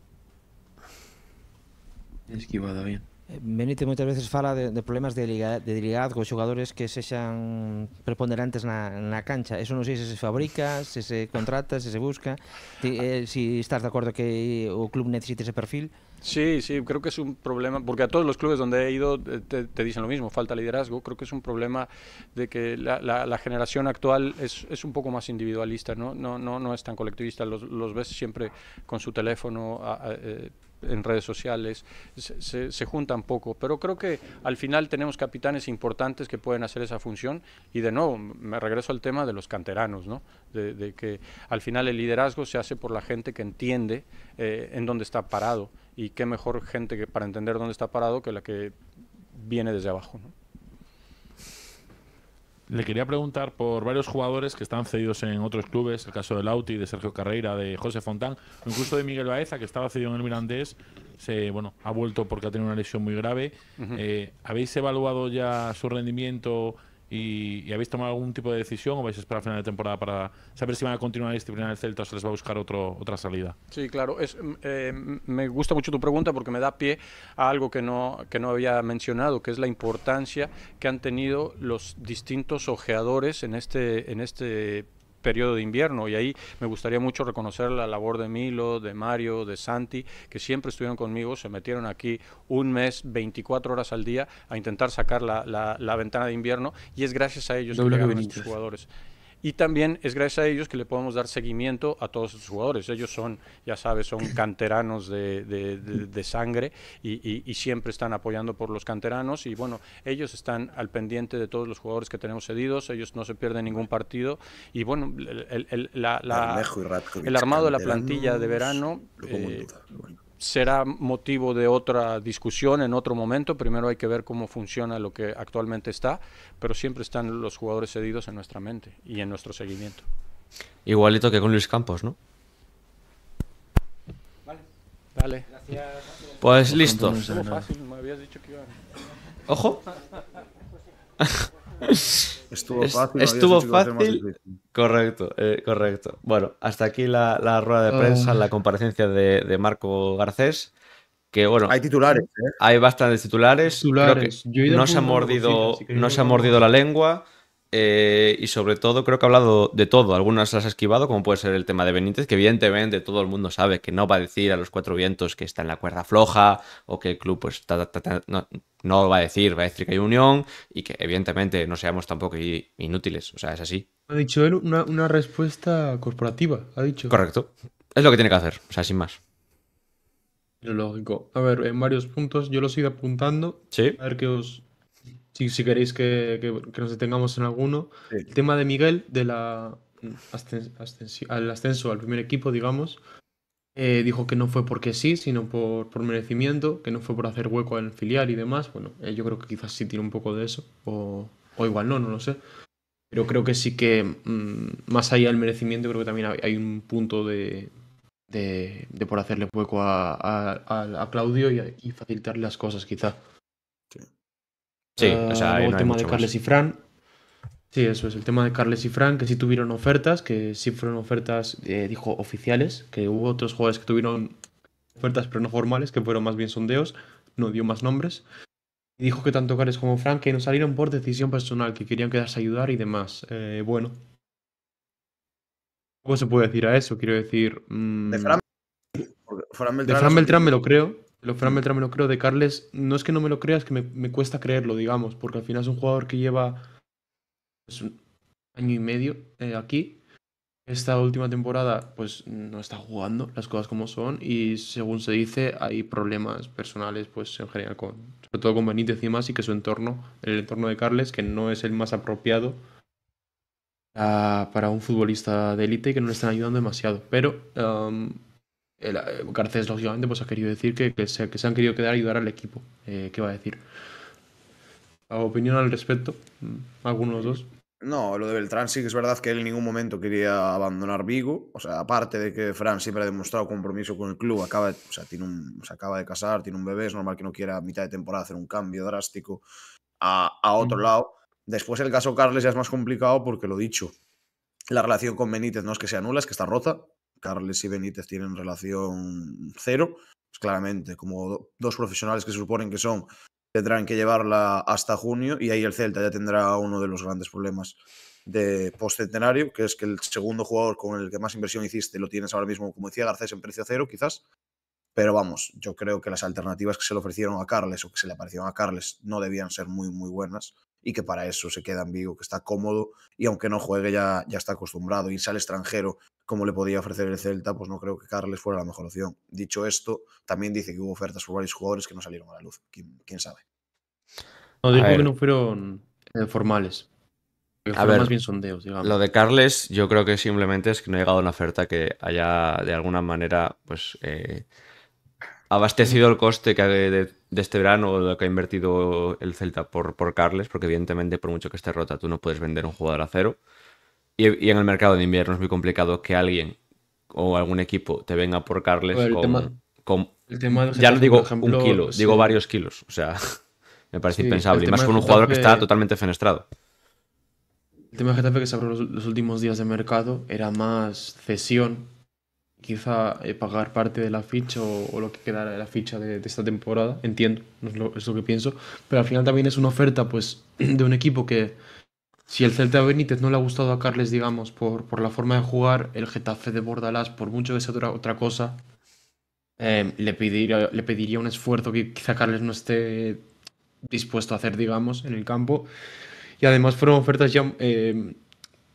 Esquivada bien. Benítez muchas veces fala de, problemas de, liderazgo de que xogadores que sexan preponderantes en la cancha. Eso no sé si se fabrica, se se contrata, si se busca. Eh, si estás de acuerdo que o club necesite ese perfil. Sí, sí, creo que es un problema, porque a todos los clubes donde he ido eh, te, dicen lo mismo, falta liderazgo, creo que es un problema de que la, generación actual es, un poco más individualista, no, no, no, no es tan colectivista, los, ves siempre con su teléfono. Eh, en redes sociales, se, juntan poco, pero creo que al final tenemos capitanes importantes que pueden hacer esa función y de nuevo me regreso al tema de los canteranos, ¿no? de, que al final el liderazgo se hace por la gente que entiende eh, en dónde está parado y qué mejor gente que para entender dónde está parado que la que viene desde abajo. ¿no? Le quería preguntar por varios jugadores que están cedidos en otros clubes, el caso de Lauti, de Sergio Carreira, de José Fontán, incluso de Miguel Baeza, que estaba cedido en el Mirandés, se, bueno, ha vuelto porque ha tenido una lesión muy grave. Eh, ¿Habéis evaluado ya su rendimiento? ¿Y, habéis tomado algún tipo de decisión o vais a esperar a final de temporada para saber si van a continuar a disciplinar el Celta o se les va a buscar otra salida? Sí, claro. Es, eh, me gusta mucho tu pregunta porque me da pie a algo que no, que no había mencionado, que es la importancia que han tenido los distintos ojeadores en este, en este periodo de invierno y ahí me gustaría mucho reconocer la labor de Milo, de Mario, de Santi, que siempre estuvieron conmigo, se metieron aquí un mes, 24 horas al día a intentar sacar la, la, ventana de invierno y es gracias a ellos que llegaron jugadores y también es gracias a ellos que le podemos dar seguimiento a todos los jugadores. Ellos son, ya sabes, son canteranos de, sangre y, siempre están apoyando por los canteranos y bueno, ellos están al pendiente de todos los jugadores que tenemos cedidos, ellos no se pierden ningún partido y bueno, el, la, el armado de la plantilla de verano será motivo de otra discusión en otro momento. Primero hay que ver cómo funciona lo que actualmente está, pero siempre están los jugadores cedidos en nuestra mente y en nuestro seguimiento. Igualito que con Luis Campos, ¿no? Vale. Gracias. Pues listo. Fácil, Ojo. Estuvo fácil. Estuvo fácil. Correcto, eh, correcto. Bueno, hasta aquí la, la rueda de prensa, ah. la comparecencia de, de, Marco Garcés. Que bueno. Hay titulares. ¿eh? Hay bastantes titulares. no, se ha mordido, no se ha mordido la lengua. Eh, y sobre todo creo que ha hablado de todo. Algunas las ha esquivado, como puede ser el tema de Benítez, que evidentemente todo el mundo sabe que no va a decir a los cuatro vientos que está en la cuerda floja o que el club pues no, va a decir, va a decir que hay unión y que evidentemente no seamos tampoco inútiles. O sea, es así. Ha dicho él una, respuesta corporativa, ha dicho. Correcto. Es lo que tiene que hacer, o sea, sin más. lógico. A ver, en varios puntos yo lo sigo apuntando. Sí. A ver qué os, si, si queréis que, que, nos detengamos en alguno, el tema de Miguel, de la al ascenso al primer equipo, digamos, eh, dijo que no fue porque sí, sino por, por, merecimiento, que no fue por hacer hueco al filial y demás. Bueno, eh, yo creo que quizás sí tiene un poco de eso, o, o igual no, no lo sé. Pero creo que sí que, mm, más allá del merecimiento, creo que también hay, un punto de, de, por hacerle hueco a, a, a Claudio y, facilitarle las cosas, quizá. Sí, o ah, sea, el tema de Carles y Fran. Sí, eso es, el tema de Carles y Fran, que sí tuvieron ofertas, que sí fueron ofertas, eh, dijo, oficiales, que hubo otros jugadores que tuvieron ofertas pero no formales, que fueron más bien sondeos, no dio más nombres. Y dijo que tanto Carles como Fran que no salieron por decisión personal, que querían quedarse a ayudar y demás. Eh, bueno. ¿Cómo se puede decir a eso? Quiero decir... de mm, Fran, de Fran Beltrán me lo creo. Lo Fran mm. me lo creo, de Carles, no es que no me lo creas, es que me, cuesta creerlo, digamos, porque al final es un jugador que lleva pues, un año y medio eh, aquí. Esta última temporada, pues no está jugando, las cosas como son, y según se dice, hay problemas personales, pues en general, con, sobre todo con Benítez y más, y que su entorno, el entorno de Carles, que no es el más apropiado para, un futbolista de élite y que no le están ayudando demasiado. Pero el, eh, Garcés, lógicamente, pues ha querido decir que, que, se, han querido quedar y ayudar al equipo. Eh, ¿Qué va a decir? ¿A ¿Opinión al respecto? Mm, ¿Algunos dos? No, lo de Beltrán sí que es verdad que él en ningún momento quería abandonar Vigo. O sea, aparte de que Fran siempre ha demostrado compromiso con el club, acaba sea, tiene un, se acaba de casar, tiene un bebé, es normal que no quiera a mitad de temporada hacer un cambio drástico a, otro mm. lado. Después el caso Carles ya es más complicado porque lo dicho, la relación con Benítez no es que sea nula, es que está rota. Carles y Benítez tienen relación cero, pues claramente, como dos profesionales que se suponen que son, tendrán que llevarla hasta junio y ahí el Celta ya tendrá uno de los grandes problemas de postcentenario, que es que el segundo jugador con el que más inversión hiciste lo tienes ahora mismo, como decía Garcés, en precio cero, quizás. Pero vamos, yo creo que las alternativas que se le ofrecieron a Carles o que se le aparecieron a Carles no debían ser muy, muy buenas y que para eso se queda en Vigo, que está cómodo y aunque no juegue ya, ya está acostumbrado y sale extranjero como le podía ofrecer el Celta, pues no creo que Carles fuera la mejor opción. Dicho esto, también dice que hubo ofertas por varios jugadores que no salieron a la luz. ¿Quién, sabe? No, digo que no fueron eh, formales. más bien sondeos, digamos. Lo de Carles, yo creo que simplemente es que no ha llegado una oferta que haya de alguna manera, pues. Eh, abastecido el coste que de, este verano lo que ha invertido el Celta por, por Carles, porque evidentemente por mucho que esté rota tú no puedes vender un jugador a cero. Y, en el mercado de invierno es muy complicado que alguien o algún equipo te venga por Carles con, el tema ya lo digo un kilo, digo varios kilos. O sea, me parece impensable. Y más con un jugador que está totalmente fenestrado. El tema de que se abrió los, los, últimos días de mercado era más cesión, quizá eh, pagar parte de la ficha o, lo que quedara de la ficha de, esta temporada, entiendo, es, lo, que pienso, pero al final también es una oferta pues de un equipo que, si el Celta Benítez no le ha gustado a Carles, digamos, por, la forma de jugar, el Getafe de Bordalás, por mucho que sea otra, otra cosa, em, le, pediría, le pediría un esfuerzo que quizá Carles no esté dispuesto a hacer, digamos, en el campo. Y además fueron ofertas ya em,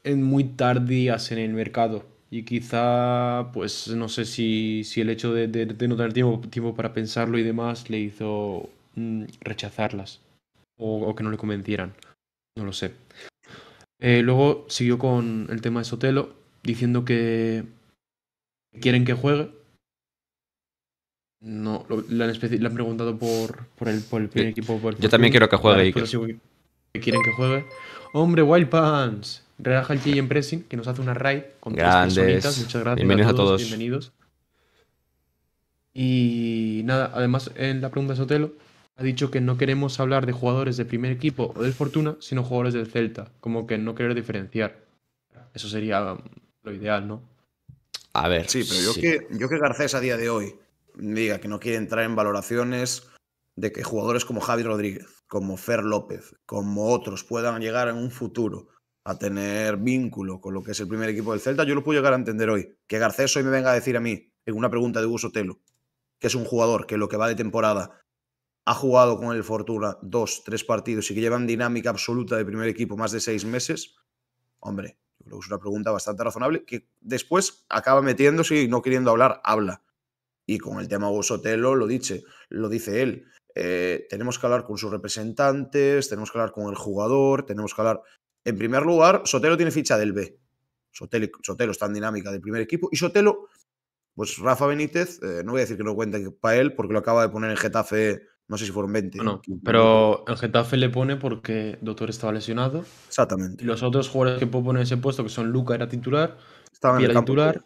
muy tardías en el mercado. Y quizá, pues no sé si, el hecho de, no tener tiempo, para pensarlo y demás le hizo mm, rechazarlas o que no le convencieran. No lo sé. Eh, luego siguió con el tema de Sotelo, diciendo que quieren que juegue. No, le, han preguntado por, por, el, equipo. Yo también quiero que juegue. Pues que... quieren que juegue. Hombre, Wild Pants. Relaja el en Pressing, que nos hace una raid con Grandes. tres Muchas gracias. Bienvenidos a todos, Bienvenidos. Y nada, además en la pregunta de Sotelo ha dicho que no queremos hablar de jugadores del primer equipo o del Fortuna, sino jugadores del Celta, como que no querer diferenciar. Eso sería mm, lo ideal, ¿no? A ver. Sí, pero yo, Que, yo que Garcés a día de hoy diga que no quiere entrar en valoraciones de que jugadores como Javi Rodríguez, como Fer López, como otros puedan llegar en un futuro a tener vínculo con lo que es el primer equipo del Celta, yo lo puedo llegar a entender hoy. Que Garcés hoy me venga a decir a mí, en una pregunta de Hugo Sotelo, que es un jugador que lo que va de temporada ha jugado con el Fortuna dos, tres partidos y que llevan dinámica absoluta de primer equipo más de seis meses, hombre, yo creo que es una pregunta bastante razonable que después acaba metiéndose y no queriendo hablar, habla. Y con el tema de Sotelo lo dice, lo dice él. Eh, tenemos que hablar con sus representantes, tenemos que hablar con el jugador, tenemos que hablar. En primer lugar, Sotelo tiene ficha del B. Sotelo, está en dinámica del primer equipo y Sotelo, pues Rafa Benítez, eh, no voy a decir que no cuente para él porque lo acaba de poner en Getafe no sé si fueron 20. No, pero el Getafe le pone porque Doctor estaba lesionado. Exactamente. Y los otros jugadores que puedo poner en ese puesto, que son Luca era titular, Estaban en el titular,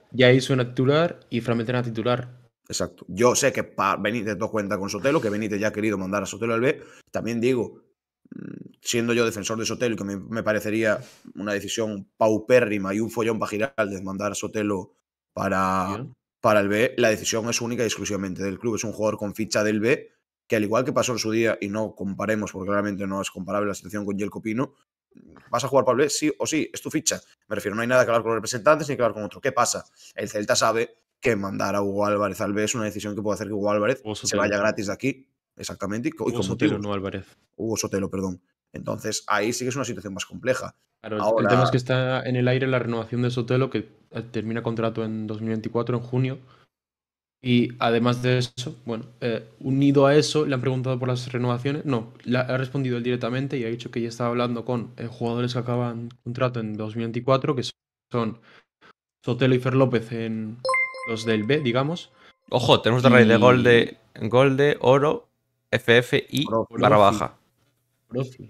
titular y Fran era titular. Exacto. Yo sé que Benítez no cuenta con Sotelo, que Benítez ya ha querido mandar a Sotelo al B. También digo, mm, siendo yo defensor de Sotelo, que me, parecería una decisión paupérrima y un follón para de mandar a Sotelo para, para el B, la decisión es única y exclusivamente del club. Es un jugador con ficha del B que al igual que pasó en su día, y no comparemos porque claramente no es comparable la situación con Yelko Pino, ¿vas a jugar Pablo? Sí o sí, es tu ficha. Me refiero, no hay nada que hablar con los representantes ni que hablar con otro. ¿Qué pasa? El Celta sabe que mandar a Hugo Álvarez al B es una decisión que puede hacer que Hugo Álvarez se vaya gratis de aquí, exactamente, y, Hugo Sotelo, no Álvarez. Hugo Sotelo, perdón. Entonces, ahí sí que es una situación más compleja. el tema es que está en el aire la renovación de Sotelo, que eh, termina contrato en 2024, en junio y además de eso, bueno, eh, unido a eso, le han preguntado por las renovaciones. No, la, ha respondido él directamente y ha dicho que ya estaba hablando con eh, jugadores que acaban contrato en 2024, que son Sotelo y Fer López en los del B, digamos. Ojo, tenemos de raíz de Golde, de, oro, FF y barra baja.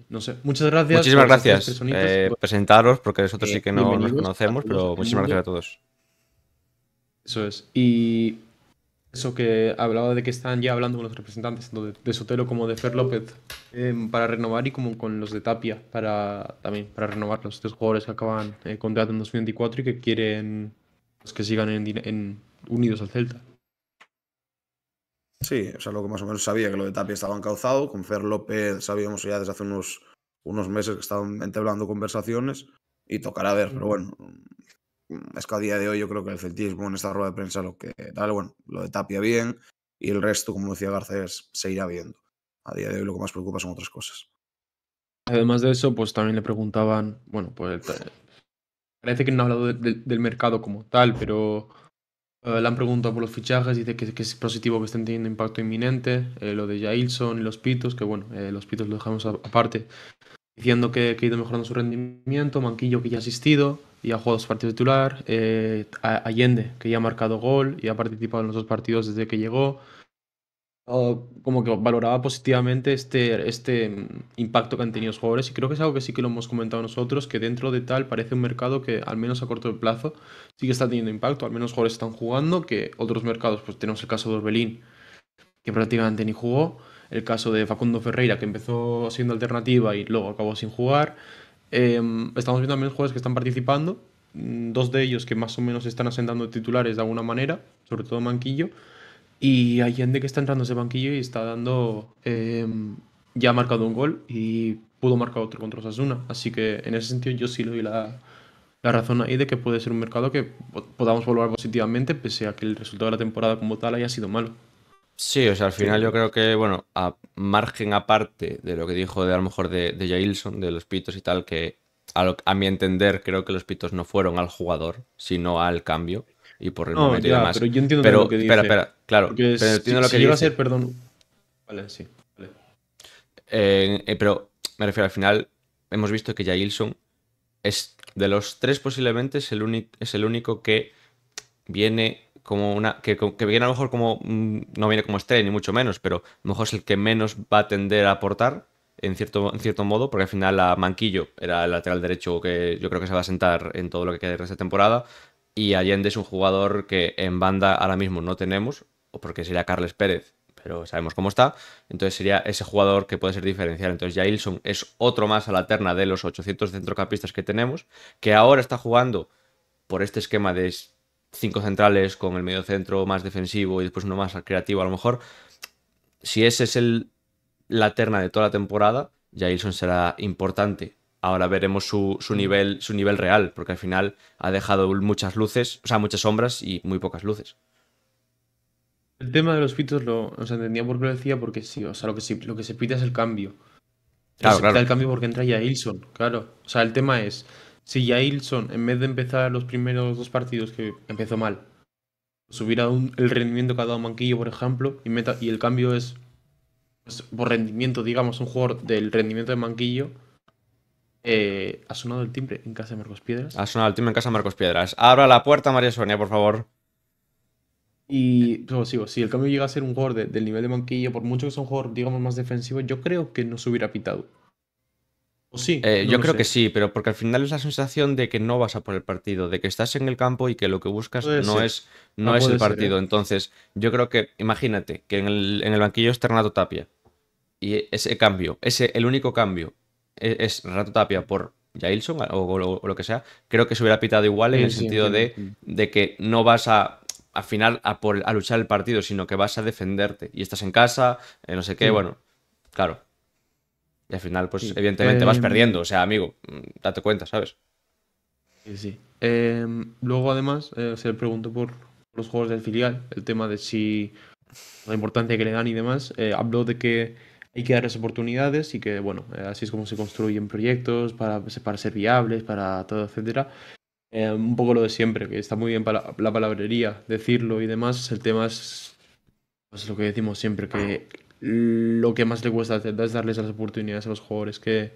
no sé. Muchas gracias. Muchísimas gracias. Eh, presentaros, porque nosotros sí que no nos conocemos, pero muchísimas gracias a todos. Eso es. Y eso que hablaba de que están ya hablando con los representantes, tanto de, Sotelo como de Fer López, em, para renovar y como con los de Tapia, para también para renovar los tres jugadores que acaban eh, contrato en 2024 y que quieren pues, que sigan en, unidos al Celta. Sí, o sea, lo que más o menos sabía que lo de Tapia estaba encauzado, con Fer López sabíamos ya desde hace unos, unos meses que estaban entablando conversaciones y tocará ver, pero bueno, Mm, es que a día de hoy yo creo que el celtismo en esta rueda de prensa lo que tal, bueno, lo de Tapia bien y el resto, como decía Garcés, se irá viendo. A día de hoy lo que más preocupa son otras cosas. Además de eso, pues también le preguntaban, bueno, pues eh, parece que no ha hablado del mercado como tal, pero eh, le han preguntado por los fichajes, dice que, que es positivo que estén teniendo impacto inminente, eh, lo de Jailson y los pitos, que bueno, los pitos lo dejamos aparte, diciendo que, que ha ido mejorando su rendimiento, Manquillo que ya ha asistido, y ha jugado dos partidos titular. Eh, Allende, que ya ha marcado gol y ha participado en los dos partidos desde que llegó. como que valoraba positivamente este, este impacto que han tenido los jugadores y creo que es algo que sí que lo hemos comentado nosotros, que dentro de tal parece un mercado que al menos a corto plazo sí que está teniendo impacto, al menos jugadores están jugando, que otros mercados, pues tenemos el caso de Orbelín, que prácticamente ni jugó, el caso de Facundo Ferreira, que empezó siendo alternativa y luego acabó sin jugar, Em, estamos viendo también jugadores que están participando, mm, dos de ellos que más o menos están asentando titulares de alguna manera, sobre todo Manquillo, y Allende que está entrando ese banquillo y está dando. Em, ya ha marcado un gol y pudo marcar otro contra Osasuna. Así que en ese sentido yo sí le doy la, la razón ahí de que puede ser un mercado que podamos volver positivamente, pese a que el resultado de la temporada como tal haya sido malo. Sí, o sea, al final yo creo que, bueno, a margen aparte de lo que dijo de a lo mejor de, de Jailson, de los pitos y tal, que a, mi entender creo que los pitos no fueron al jugador, sino al cambio y por el momento y demás. Pero yo entiendo lo que dice. Espera, espera, claro. yo entiendo lo que a ser, perdón. Vale, sí, vale. Eh, eh, pero me refiero al final, hemos visto que Jailson es de los tres posiblemente es el, es el único que viene como una que, viene a lo mejor como mm, no viene como estrella ni mucho menos, pero a lo mejor es el que menos va a tender a aportar en cierto, en cierto modo, porque al final a Manquillo era el lateral derecho que yo creo que se va a sentar en todo lo que quede de esta temporada y Allende es un jugador que en banda ahora mismo no tenemos, o porque sería Carles Pérez, pero sabemos cómo está, entonces sería ese jugador que puede ser diferencial. Entonces Jailson es otro más a la terna de los 800 centrocampistas que tenemos, que ahora está jugando por este esquema de cinco centrales con el medio centro más defensivo y después uno más creativo a lo mejor, si ese es el, la terna de toda la temporada, Jailson será importante. Ahora veremos su, mm. nivel, su nivel real, porque al final ha dejado muchas luces, o sea, muchas sombras y muy pocas luces. El tema de los pitos lo entendía por qué lo decía, porque sí, o sea, lo que, se pita es el cambio. se Pita el cambio porque entra ya Ilson, claro. O sea, el tema es, si Jailson, en vez de empezar los primeros dos partidos que empezó mal, subiera el rendimiento que ha dado Manquillo, por ejemplo, y, y el cambio es por rendimiento, digamos, un jugador del rendimiento de Manquillo, eh, ha sonado el timbre en casa de Marcos Piedras. Ha sonado el timbre en casa de Marcos Piedras. Abra la puerta, María Sonia, por favor. Y pues, sigo, si el cambio llega a ser un jugador del nivel de Manquillo, por mucho que sea un jugador, digamos, más defensivo, yo creo que no se hubiera pitado. Eh, yo creo que sí, pero porque al final es la sensación de que no vas a por el partido, de que estás en el campo y que lo que buscas no es, no, es el ¿eh? partido. Entonces, yo creo que, imagínate, que en el, en el banquillo es Renato Tapia. Y ese cambio, ese, el único cambio e, es, Renato Tapia por Jailson o, lo que sea, creo que se hubiera pitado igual en el sentido de, de, que no vas a al final a, luchar el partido, sino que vas a defenderte. Y estás en casa, eh, no sé qué, bueno, claro. Y al final, pues evidentemente vas eh, perdiendo. O sea, amigo, mm, date cuenta, ¿sabes? Sí, sí. Em, luego, además, eh, se le pregunto por los juegos del filial, el tema de si la importancia que le dan y demás. Eh, habló de que hay que darles oportunidades y que, bueno, así es como se construyen proyectos para, para ser viables, para todo, etc. Em, un poco lo de siempre, que está muy bien para la palabrería, decirlo y demás. El tema es pues, lo que decimos siempre, que lo que más le cuesta hacer es darles las oportunidades a los jugadores que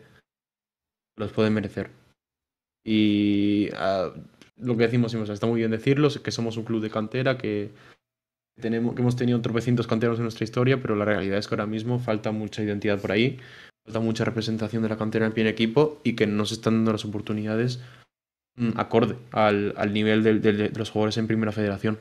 los pueden merecer. Y ah, lo que decimos está muy bien decirlo, que somos un club de cantera, que, tenemos, que hemos tenido tropecientos canteros en nuestra historia, pero la realidad es que ahora mismo falta mucha identidad por ahí, falta mucha representación de la cantera en el primer equipo y que no se están dando las oportunidades mm, acorde al, nivel de los jugadores en primera federación.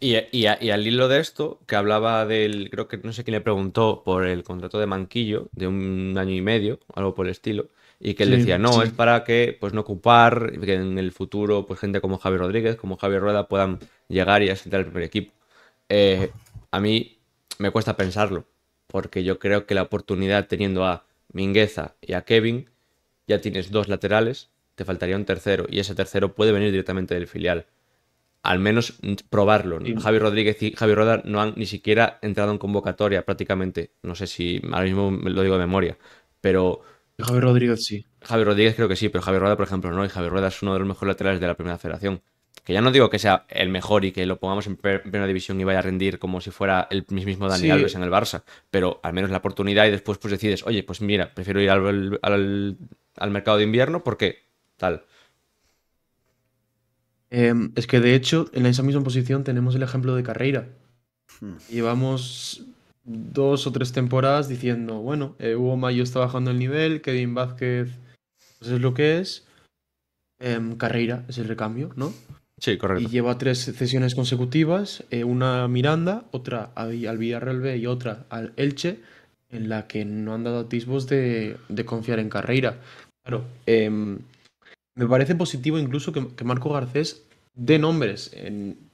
Y, al hilo de esto, que hablaba del, creo que no sé quién le preguntó por el contrato de Manquillo, de un año y medio, algo por el estilo, y que él decía, no, es para que pues no ocupar, que en el futuro pues gente como Javier Rodríguez, como Javier Rueda puedan llegar y asentar el primer equipo. Eh, a mí me cuesta pensarlo, porque yo creo que la oportunidad teniendo a Mingueza y a Kevin, ya tienes dos laterales, te faltaría un tercero, y ese tercero puede venir directamente del filial al menos probarlo. Javier Javi Rodríguez y Javi Roda no han ni siquiera entrado en convocatoria prácticamente. No sé si ahora mismo me lo digo de memoria, pero... Javi Rodríguez sí. Javi Rodríguez creo que sí, pero Javi Roda, por ejemplo, no. Y Javi Rueda es uno de los mejores laterales de la primera federación. Que ya no digo que sea el mejor y que lo pongamos en primera división y vaya a rendir como si fuera el mismo Dani Alves en el Barça, pero al menos la oportunidad y después pues decides, oye, pues mira, prefiero ir al mercado de invierno porque tal. Em, es que de hecho, en esa misma posición tenemos el ejemplo de Carreira. Hmm. Llevamos dos o tres temporadas diciendo, bueno, eh, Hugo Mayo está bajando el nivel, Kevin Vázquez pues es lo que es, eh, Carreira es el recambio, ¿no? Sí, correcto. Y lleva tres sesiones consecutivas, eh, una a Miranda, otra al Villarreal B y otra al Elche, en la que no han dado atisbos de, de confiar en Carreira. Claro, em, me parece positivo incluso que, Marco Garcés dé nombres, en,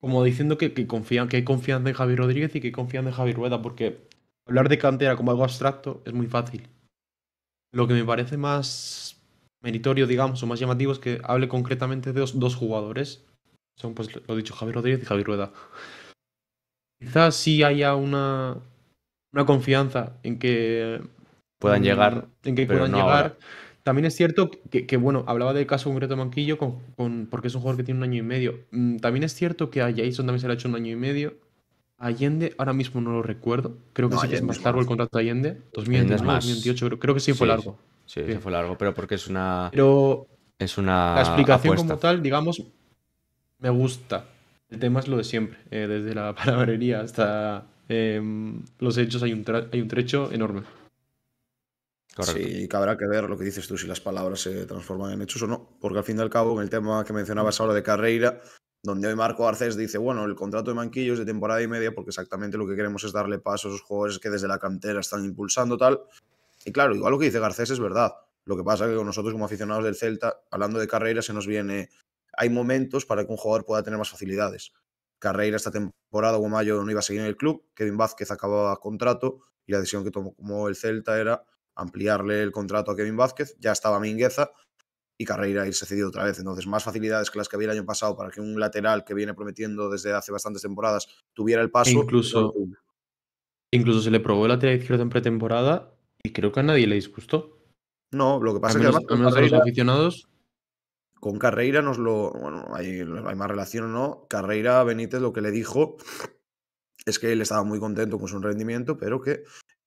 como diciendo que, confían, que hay confianza en Javi Rodríguez y que hay confianza en Javi Rueda, porque hablar de cantera como algo abstracto es muy fácil. Lo que me parece más meritorio, digamos, o más llamativo es que hable concretamente de dos, dos jugadores. Son, pues, lo dicho, Javi Rodríguez y Javi Rueda. Quizás sí haya una, una confianza en que puedan llegar. En que llegar. También es cierto que, bueno, hablaba del caso concreto de Manquillo con, porque es un jugador que tiene un año y medio. Mm, también es cierto que a Jason también se le ha hecho un año y medio. Allende, ahora mismo no lo recuerdo. Creo que sí que es más largo el contrato de Allende. 2008, creo, que sí fue largo. Sí, sí, fue largo, pero porque es una. Pero. Es una. La explicación como tal, digamos, me gusta. El tema es lo de siempre. Eh, desde la palabrería hasta em, los hechos hay un, hay un trecho enorme. Sí, cabrá que ver lo que dices tú, si las palabras se transforman en hechos o no. Porque al fin y al cabo, en el tema que mencionabas ahora de Carrera donde hoy Marco Garcés dice, bueno, el contrato de Manquillo es de temporada y media, porque exactamente lo que queremos es darle paso a esos jugadores que desde la cantera están impulsando tal. Y claro, igual lo que dice Garcés es verdad. Lo que pasa es que con nosotros como aficionados del Celta, hablando de Carrera se nos viene... Hay momentos para que un jugador pueda tener más facilidades. Carrera esta temporada, o mayo no iba a seguir en el club, Kevin Vázquez acababa contrato y la decisión que tomó el Celta era ampliarle el contrato a Kevin Vázquez, ya estaba Mingueza y Carreira irse cedido otra vez. Entonces, más facilidades que las que había el año pasado para que un lateral que viene prometiendo desde hace bastantes temporadas tuviera el paso. incluso, incluso se le probó el lateral izquierdo en pretemporada y creo que a nadie le disgustó. No, lo que pasa es que además, los aficionados. Con Carreira nos lo. Bueno, hay, hay más relación o no. Carreira Benítez lo que le dijo es que él estaba muy contento con su rendimiento, pero que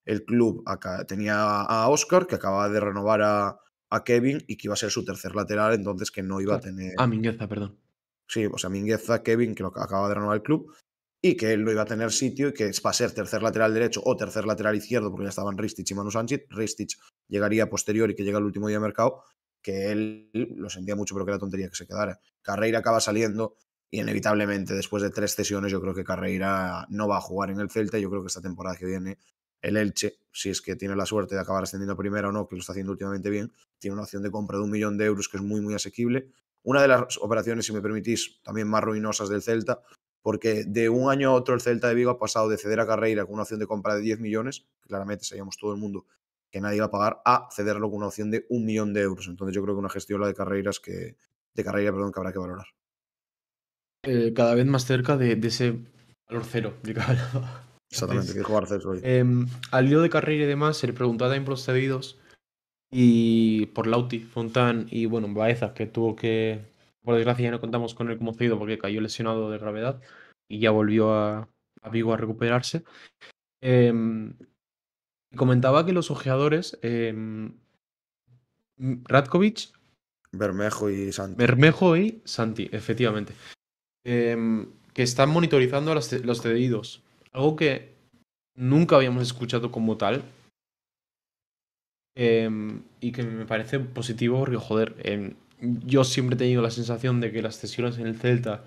el club tenía a Oscar, que acababa de renovar a, Kevin y que iba a ser su tercer lateral, entonces que no iba a tener. A ah, Mingueza, perdón. Sí, o sea, Mingueza, Kevin, que lo acaba de renovar el club, y que él no iba a tener sitio y que va a ser tercer lateral derecho o tercer lateral izquierdo, porque ya estaban Ristich y Manu Sánchez. Ristich llegaría posterior y que llega el último día de mercado, que él lo sentía mucho, pero que era tontería que se quedara. Carreira acaba saliendo y inevitablemente después de tres sesiones, yo creo que Carreira no va a jugar en el Celta, yo creo que esta temporada que viene el Elche, si es que tiene la suerte de acabar ascendiendo primero o no, que lo está haciendo últimamente bien, tiene una opción de compra de un millón de euros que es muy, muy asequible. Una de las operaciones, si me permitís, también más ruinosas del Celta, porque de un año a otro el Celta de Vigo ha pasado de ceder a Carreira con una opción de compra de 10 millones, que claramente sabíamos todo el mundo que nadie va a pagar, a cederlo con una opción de un millón de euros. Entonces yo creo que una gestión la de carreras que, de carrera, perdón, que habrá que valorar. Eh, cada vez más cerca de, ese valor cero. De Exactamente, que hoy. Em, al lío de carrera y demás, se le preguntó a procedidos y por Lauti, Fontán y bueno, Baezas, que tuvo que, por desgracia ya no contamos con él como cedido porque cayó lesionado de gravedad y ya volvió a, Vigo a recuperarse. Em, comentaba que los ojeadores, em, Radkovic, Bermejo y Santi. Bermejo y Santi, efectivamente, que están monitorizando los cedidos algo que nunca habíamos escuchado como tal. Em, y que me parece positivo porque, joder, em, yo siempre he tenido la sensación de que las sesiones en el Celta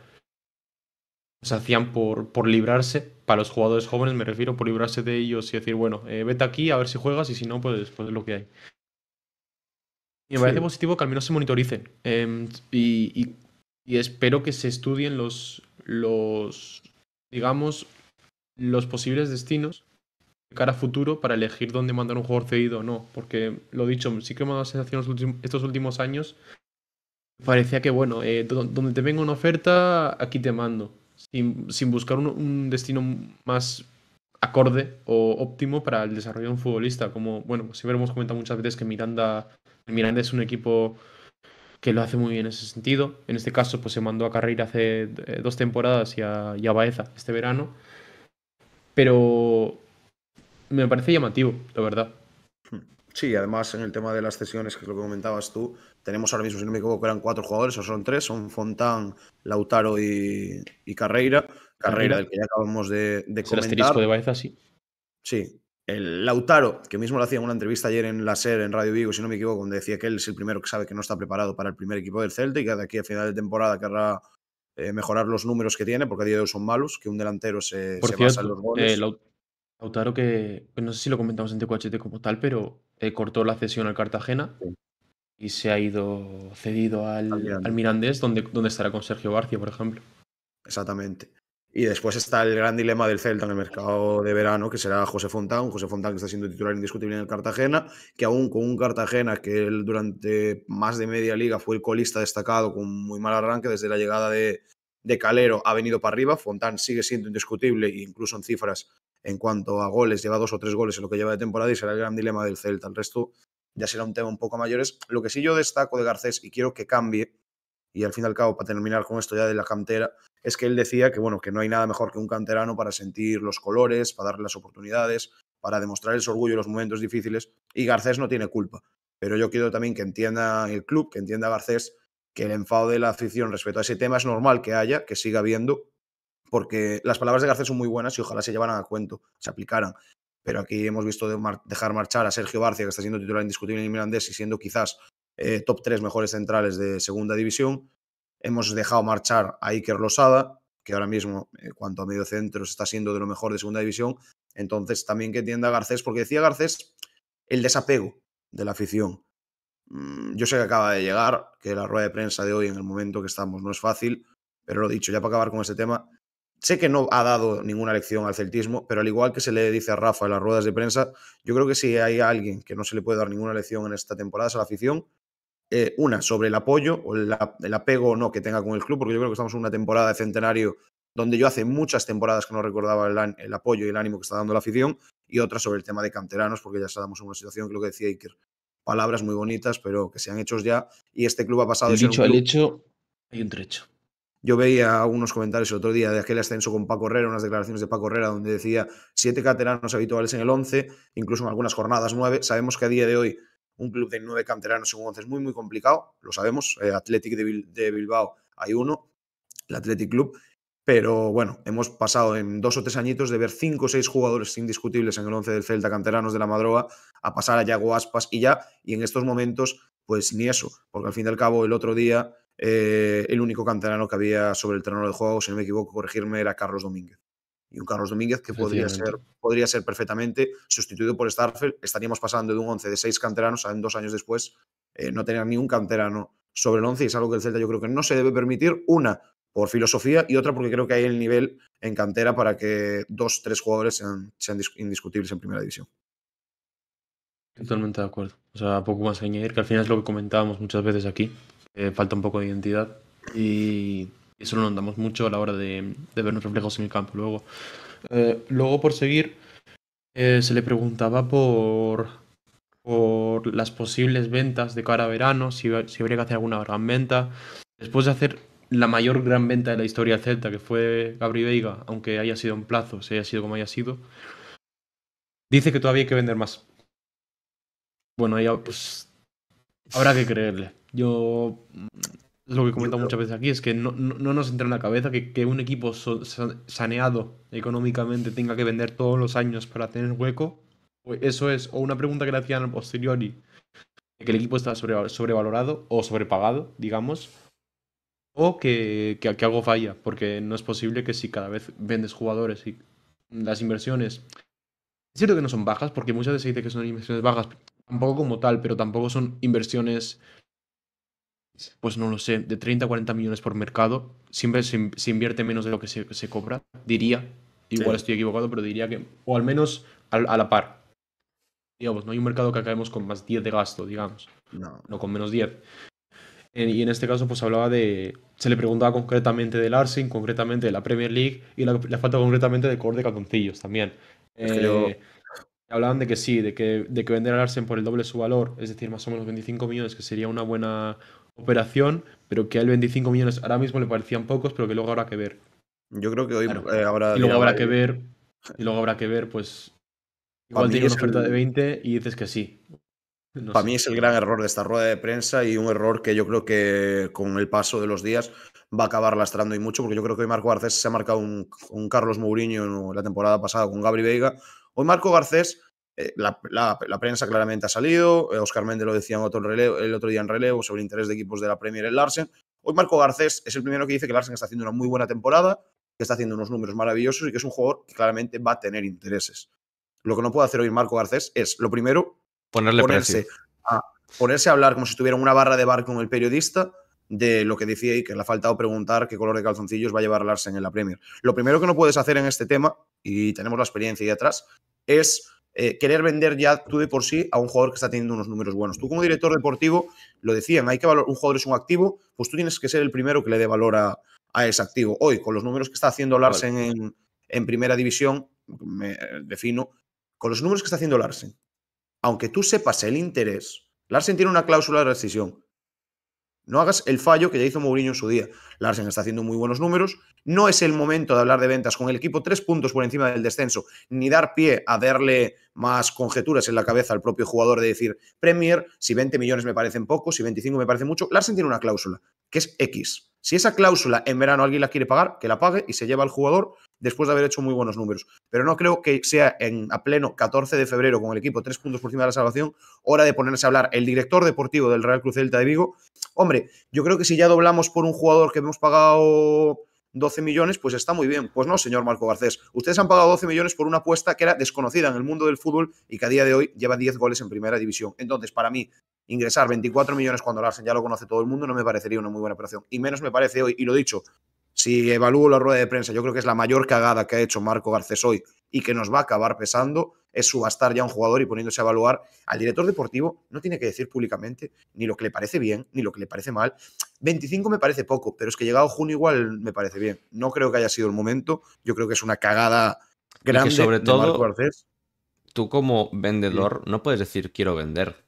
se hacían por, por librarse, para los jugadores jóvenes me refiero, por librarse de ellos y decir, bueno, eh, vete aquí a ver si juegas y si no, pues, pues lo que hay. Y me parece positivo que al menos se monitoricen. Em, y, y, espero que se estudien los, los digamos, los posibles destinos de cara a futuro para elegir dónde mandar un jugador cedido o no. Porque, lo dicho, sí que me ha dado la sensación estos últimos años, parecía que, bueno, eh, donde te venga una oferta, aquí te mando, sin, buscar un, destino más acorde o óptimo para el desarrollo de un futbolista. Como, bueno, pues siempre hemos comentado muchas veces que Miranda, Miranda es un equipo que lo hace muy bien en ese sentido. En este caso, pues se mandó a Carrera hace eh, dos temporadas y a, y a Baeza este verano pero me parece llamativo, la verdad. Sí, además en el tema de las cesiones, que es lo que comentabas tú, tenemos ahora mismo, si no me equivoco, eran cuatro jugadores, o son tres, son Fontán, Lautaro y, Carreira. Carreira, del que ya acabamos de, de comentar. El asterisco de Baeza, sí. Sí. El Lautaro, que mismo lo hacía en una entrevista ayer en la SER, en Radio Vigo, si no me equivoco, donde decía que él es el primero que sabe que no está preparado para el primer equipo del Celta y que de aquí a final de temporada querrá eh, mejorar los números que tiene, porque a día de hoy son malos, que un delantero se, basa en los eh, goles. Lautaro, que pues no sé si lo comentamos en TQHT como tal, pero eh, cortó la cesión al Cartagena y se ha ido cedido al, Mirandés, donde, donde estará con Sergio García, por ejemplo. Exactamente. Y después está el gran dilema del Celta en el mercado de verano, que será José Fontán. José Fontán que está siendo titular indiscutible en el Cartagena, que aún con un Cartagena que él durante más de media liga fue el colista destacado con muy mal arranque desde la llegada de, de Calero ha venido para arriba. Fontán sigue siendo indiscutible, e incluso en cifras en cuanto a goles, lleva dos o tres goles en lo que lleva de temporada y será el gran dilema del Celta. El resto ya será un tema un poco mayores. Lo que sí yo destaco de Garcés y quiero que cambie y al fin y al cabo, para terminar con esto ya de la cantera, es que él decía que, bueno, que no hay nada mejor que un canterano para sentir los colores, para darle las oportunidades, para demostrar el orgullo en los momentos difíciles, y Garcés no tiene culpa. Pero yo quiero también que entienda el club, que entienda Garcés, que el enfado de la afición respecto a ese tema es normal que haya, que siga habiendo, porque las palabras de Garcés son muy buenas y ojalá se llevaran a cuento, se aplicaran. Pero aquí hemos visto dejar marchar a Sergio Barcia, que está siendo titular indiscutible en el y siendo quizás eh, top 3 mejores centrales de segunda división. Hemos dejado marchar a Iker Losada, que ahora mismo, en eh, cuanto a medio centro, está siendo de lo mejor de segunda división. Entonces, también que entienda Garcés, porque decía Garcés el desapego de la afición. Mm, yo sé que acaba de llegar, que la rueda de prensa de hoy, en el momento que estamos, no es fácil, pero lo dicho, ya para acabar con este tema, sé que no ha dado ninguna lección al celtismo, pero al igual que se le dice a Rafa en las ruedas de prensa, yo creo que si hay alguien que no se le puede dar ninguna lección en esta temporada es a la afición, eh, una sobre el apoyo o el apego o no que tenga con el club, porque yo creo que estamos en una temporada de centenario donde yo hace muchas temporadas que no recordaba el, apoyo y el ánimo que está dando la afición, y otra sobre el tema de canteranos, porque ya estamos en una situación que lo que decía Iker, palabras muy bonitas, pero que se han hecho ya, y este club ha pasado... El dicho al hecho, hay un trecho. Yo veía unos comentarios el otro día de aquel ascenso con Paco Herrera, unas declaraciones de Paco Herrera donde decía siete canteranos habituales en el once, incluso en algunas jornadas nueve. Sabemos que a día de hoy un club de nueve canteranos en un once es muy, muy complicado, lo sabemos. Eh, Athletic de, Bilbao hay uno, el Athletic Club. Pero bueno, hemos pasado en dos o tres añitos de ver cinco o seis jugadores indiscutibles en el once del Celta, canteranos de la Madroa, a pasar a Yago Aspas y ya. Y en estos momentos, pues ni eso, porque al fin y al cabo, el otro día, eh, el único canterano que había sobre el terreno de juego, si no me equivoco, corregirme, era Carlos Domínguez y un Carlos Domínguez que podría ser, podría ser perfectamente sustituido por Starfield. Estaríamos pasando de un 11 de seis canteranos a en dos años después eh, no tener ni un canterano sobre el 11 y es algo que el Celta yo creo que no se debe permitir. Una, por filosofía y otra porque creo que hay el nivel en cantera para que dos, tres jugadores sean, indiscutibles en primera división. Totalmente de acuerdo. O sea, poco más a añadir, que al final es lo que comentábamos muchas veces aquí. Eh, falta un poco de identidad y eso lo notamos mucho a la hora de, ver vernos reflejos en el campo. Luego, eh, luego por seguir, eh, se le preguntaba por, por las posibles ventas de cara a verano, si, habría que hacer alguna gran venta. Después de hacer la mayor gran venta de la historia celta, que fue Gabri Veiga, aunque haya sido en plazo, si haya sido como haya sido, dice que todavía hay que vender más. Bueno, ya pues habrá que creerle. Yo lo que comentado muchas veces aquí es que no, nos entra en la cabeza que, un equipo saneado económicamente tenga que vender todos los años para tener hueco. Pues eso es, o una pregunta que le hacían a posteriori, que el equipo está sobrevalorado o sobrepagado, digamos, o que, que, algo falla, porque no es posible que si cada vez vendes jugadores y las inversiones... Es cierto que no son bajas, porque muchas veces se dice que son inversiones bajas, tampoco como tal, pero tampoco son inversiones pues no lo sé, de 30 a 40 millones por mercado, siempre se, invierte menos de lo que se, se cobra, diría. Igual estoy equivocado, pero diría que, o al menos a, la par. Digamos, no hay un mercado que acabemos con más 10 de gasto, digamos. No. con menos 10. y en este caso, pues hablaba de. Se le preguntaba concretamente del Arsenal concretamente de la Premier League y la, falta concretamente de core de también. Eh, hablaban de que sí, de que, de que vender al Arsenal por el doble su valor, es decir, más o menos 25 millones, que sería una buena, operación, pero que al 25 millones ahora mismo le parecían pocos, pero que luego habrá que ver. Yo creo que hoy eh, Y luego habrá que ver, y luego habrá que ver, pues. Igual tiene una oferta de 20 y dices que sí. Para mí es el gran error de esta rueda de prensa y un error que yo creo que con el paso de los días va a acabar lastrando y mucho, porque yo creo que hoy Marco Garcés se ha marcado un, un Carlos Mourinho la temporada pasada con Gabri Veiga. Hoy Marco Garcés eh, la, prensa claramente ha salido, Oscar eh, Méndez lo decía otro relevo, el otro día en relevo sobre el interés de equipos de la Premier en Larsen. Hoy Marco Garcés es el primero que dice que Larsen está haciendo una muy buena temporada, que está haciendo unos números maravillosos y que es un jugador que claramente va a tener intereses. Lo que no puede hacer hoy Marco Garcés es, lo primero, Ponerle ponerse, a, ponerse a hablar como si estuviera una barra de bar con el periodista de lo que decía y que le ha faltado preguntar qué color de calzoncillos va a llevar Larsen en la Premier. Lo primero que no puedes hacer en este tema, y tenemos la experiencia ahí atrás, es eh, querer vender ya tú de por sí a un jugador que está teniendo unos números buenos. Tú como director deportivo, lo decían, hay que valor, un jugador es un activo, pues tú tienes que ser el primero que le dé valor a, ese activo. Hoy, con los números que está haciendo Larsen en, en, primera división, me eh, defino, con los números que está haciendo Larsen, aunque tú sepas el interés, Larsen tiene una cláusula de rescisión. No hagas el fallo que ya hizo Mourinho en su día. Larsen está haciendo muy buenos números. No es el momento de hablar de ventas con el equipo tres puntos por encima del descenso, ni dar pie a darle más conjeturas en la cabeza al propio jugador de decir, Premier, si 20 millones me parecen poco, si 25 me parece mucho. Larsen tiene una cláusula, que es X. Si esa cláusula en verano alguien la quiere pagar, que la pague y se lleva al jugador después de haber hecho muy buenos números. Pero no creo que sea en, a pleno 14 de febrero con el equipo tres puntos por encima de la salvación hora de ponerse a hablar el director deportivo del Real Cruz Celta de Vigo. Hombre, yo creo que si ya doblamos por un jugador que hemos pagado 12 millones, pues está muy bien. Pues no, señor Marco Garcés. Ustedes han pagado 12 millones por una apuesta que era desconocida en el mundo del fútbol y que a día de hoy lleva 10 goles en primera división. Entonces, para mí, ingresar 24 millones cuando Larsen ya lo conoce todo el mundo no me parecería una muy buena operación. Y menos me parece hoy, y lo dicho, si evalúo la rueda de prensa, yo creo que es la mayor cagada que ha hecho Marco Garcés hoy y que nos va a acabar pesando, es subastar ya un jugador y poniéndose a evaluar al director deportivo, no tiene que decir públicamente ni lo que le parece bien, ni lo que le parece mal. 25 me parece poco, pero es que llegado junio igual me parece bien. No creo que haya sido el momento, yo creo que es una cagada grande sobre todo, Marco Garcés. Tú como vendedor no puedes decir quiero vender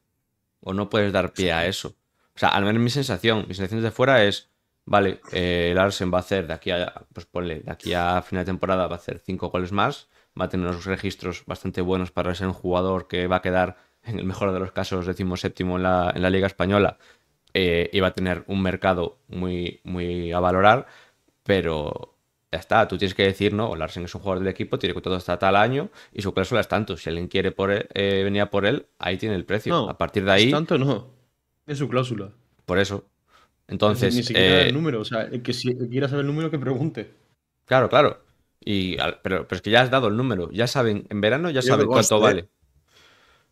o no puedes dar pie a eso. O sea, al menos mi sensación, mis sensación de fuera es vale, el eh, Arsen va a hacer de aquí a, pues ponle, de aquí a final de temporada va a hacer cinco goles más, va a tener unos registros bastante buenos para ser un jugador que va a quedar, en el mejor de los casos, decimos séptimo en la, Liga Española eh, y va a tener un mercado muy, muy a valorar, pero ya está, tú tienes que decir, no, Larsen es un jugador del equipo, tiene contrato hasta tal año y su cláusula es tanto. Si alguien quiere eh, venir por él, ahí tiene el precio. a partir de ahí. tanto no, es su cláusula. Por eso, entonces. Ni siquiera el eh, número, o sea, que si quiera saber el número que pregunte. Claro, claro. Y, pero, es que ya has dado el número, ya saben, en verano ya saben cuánto vale. ¿eh?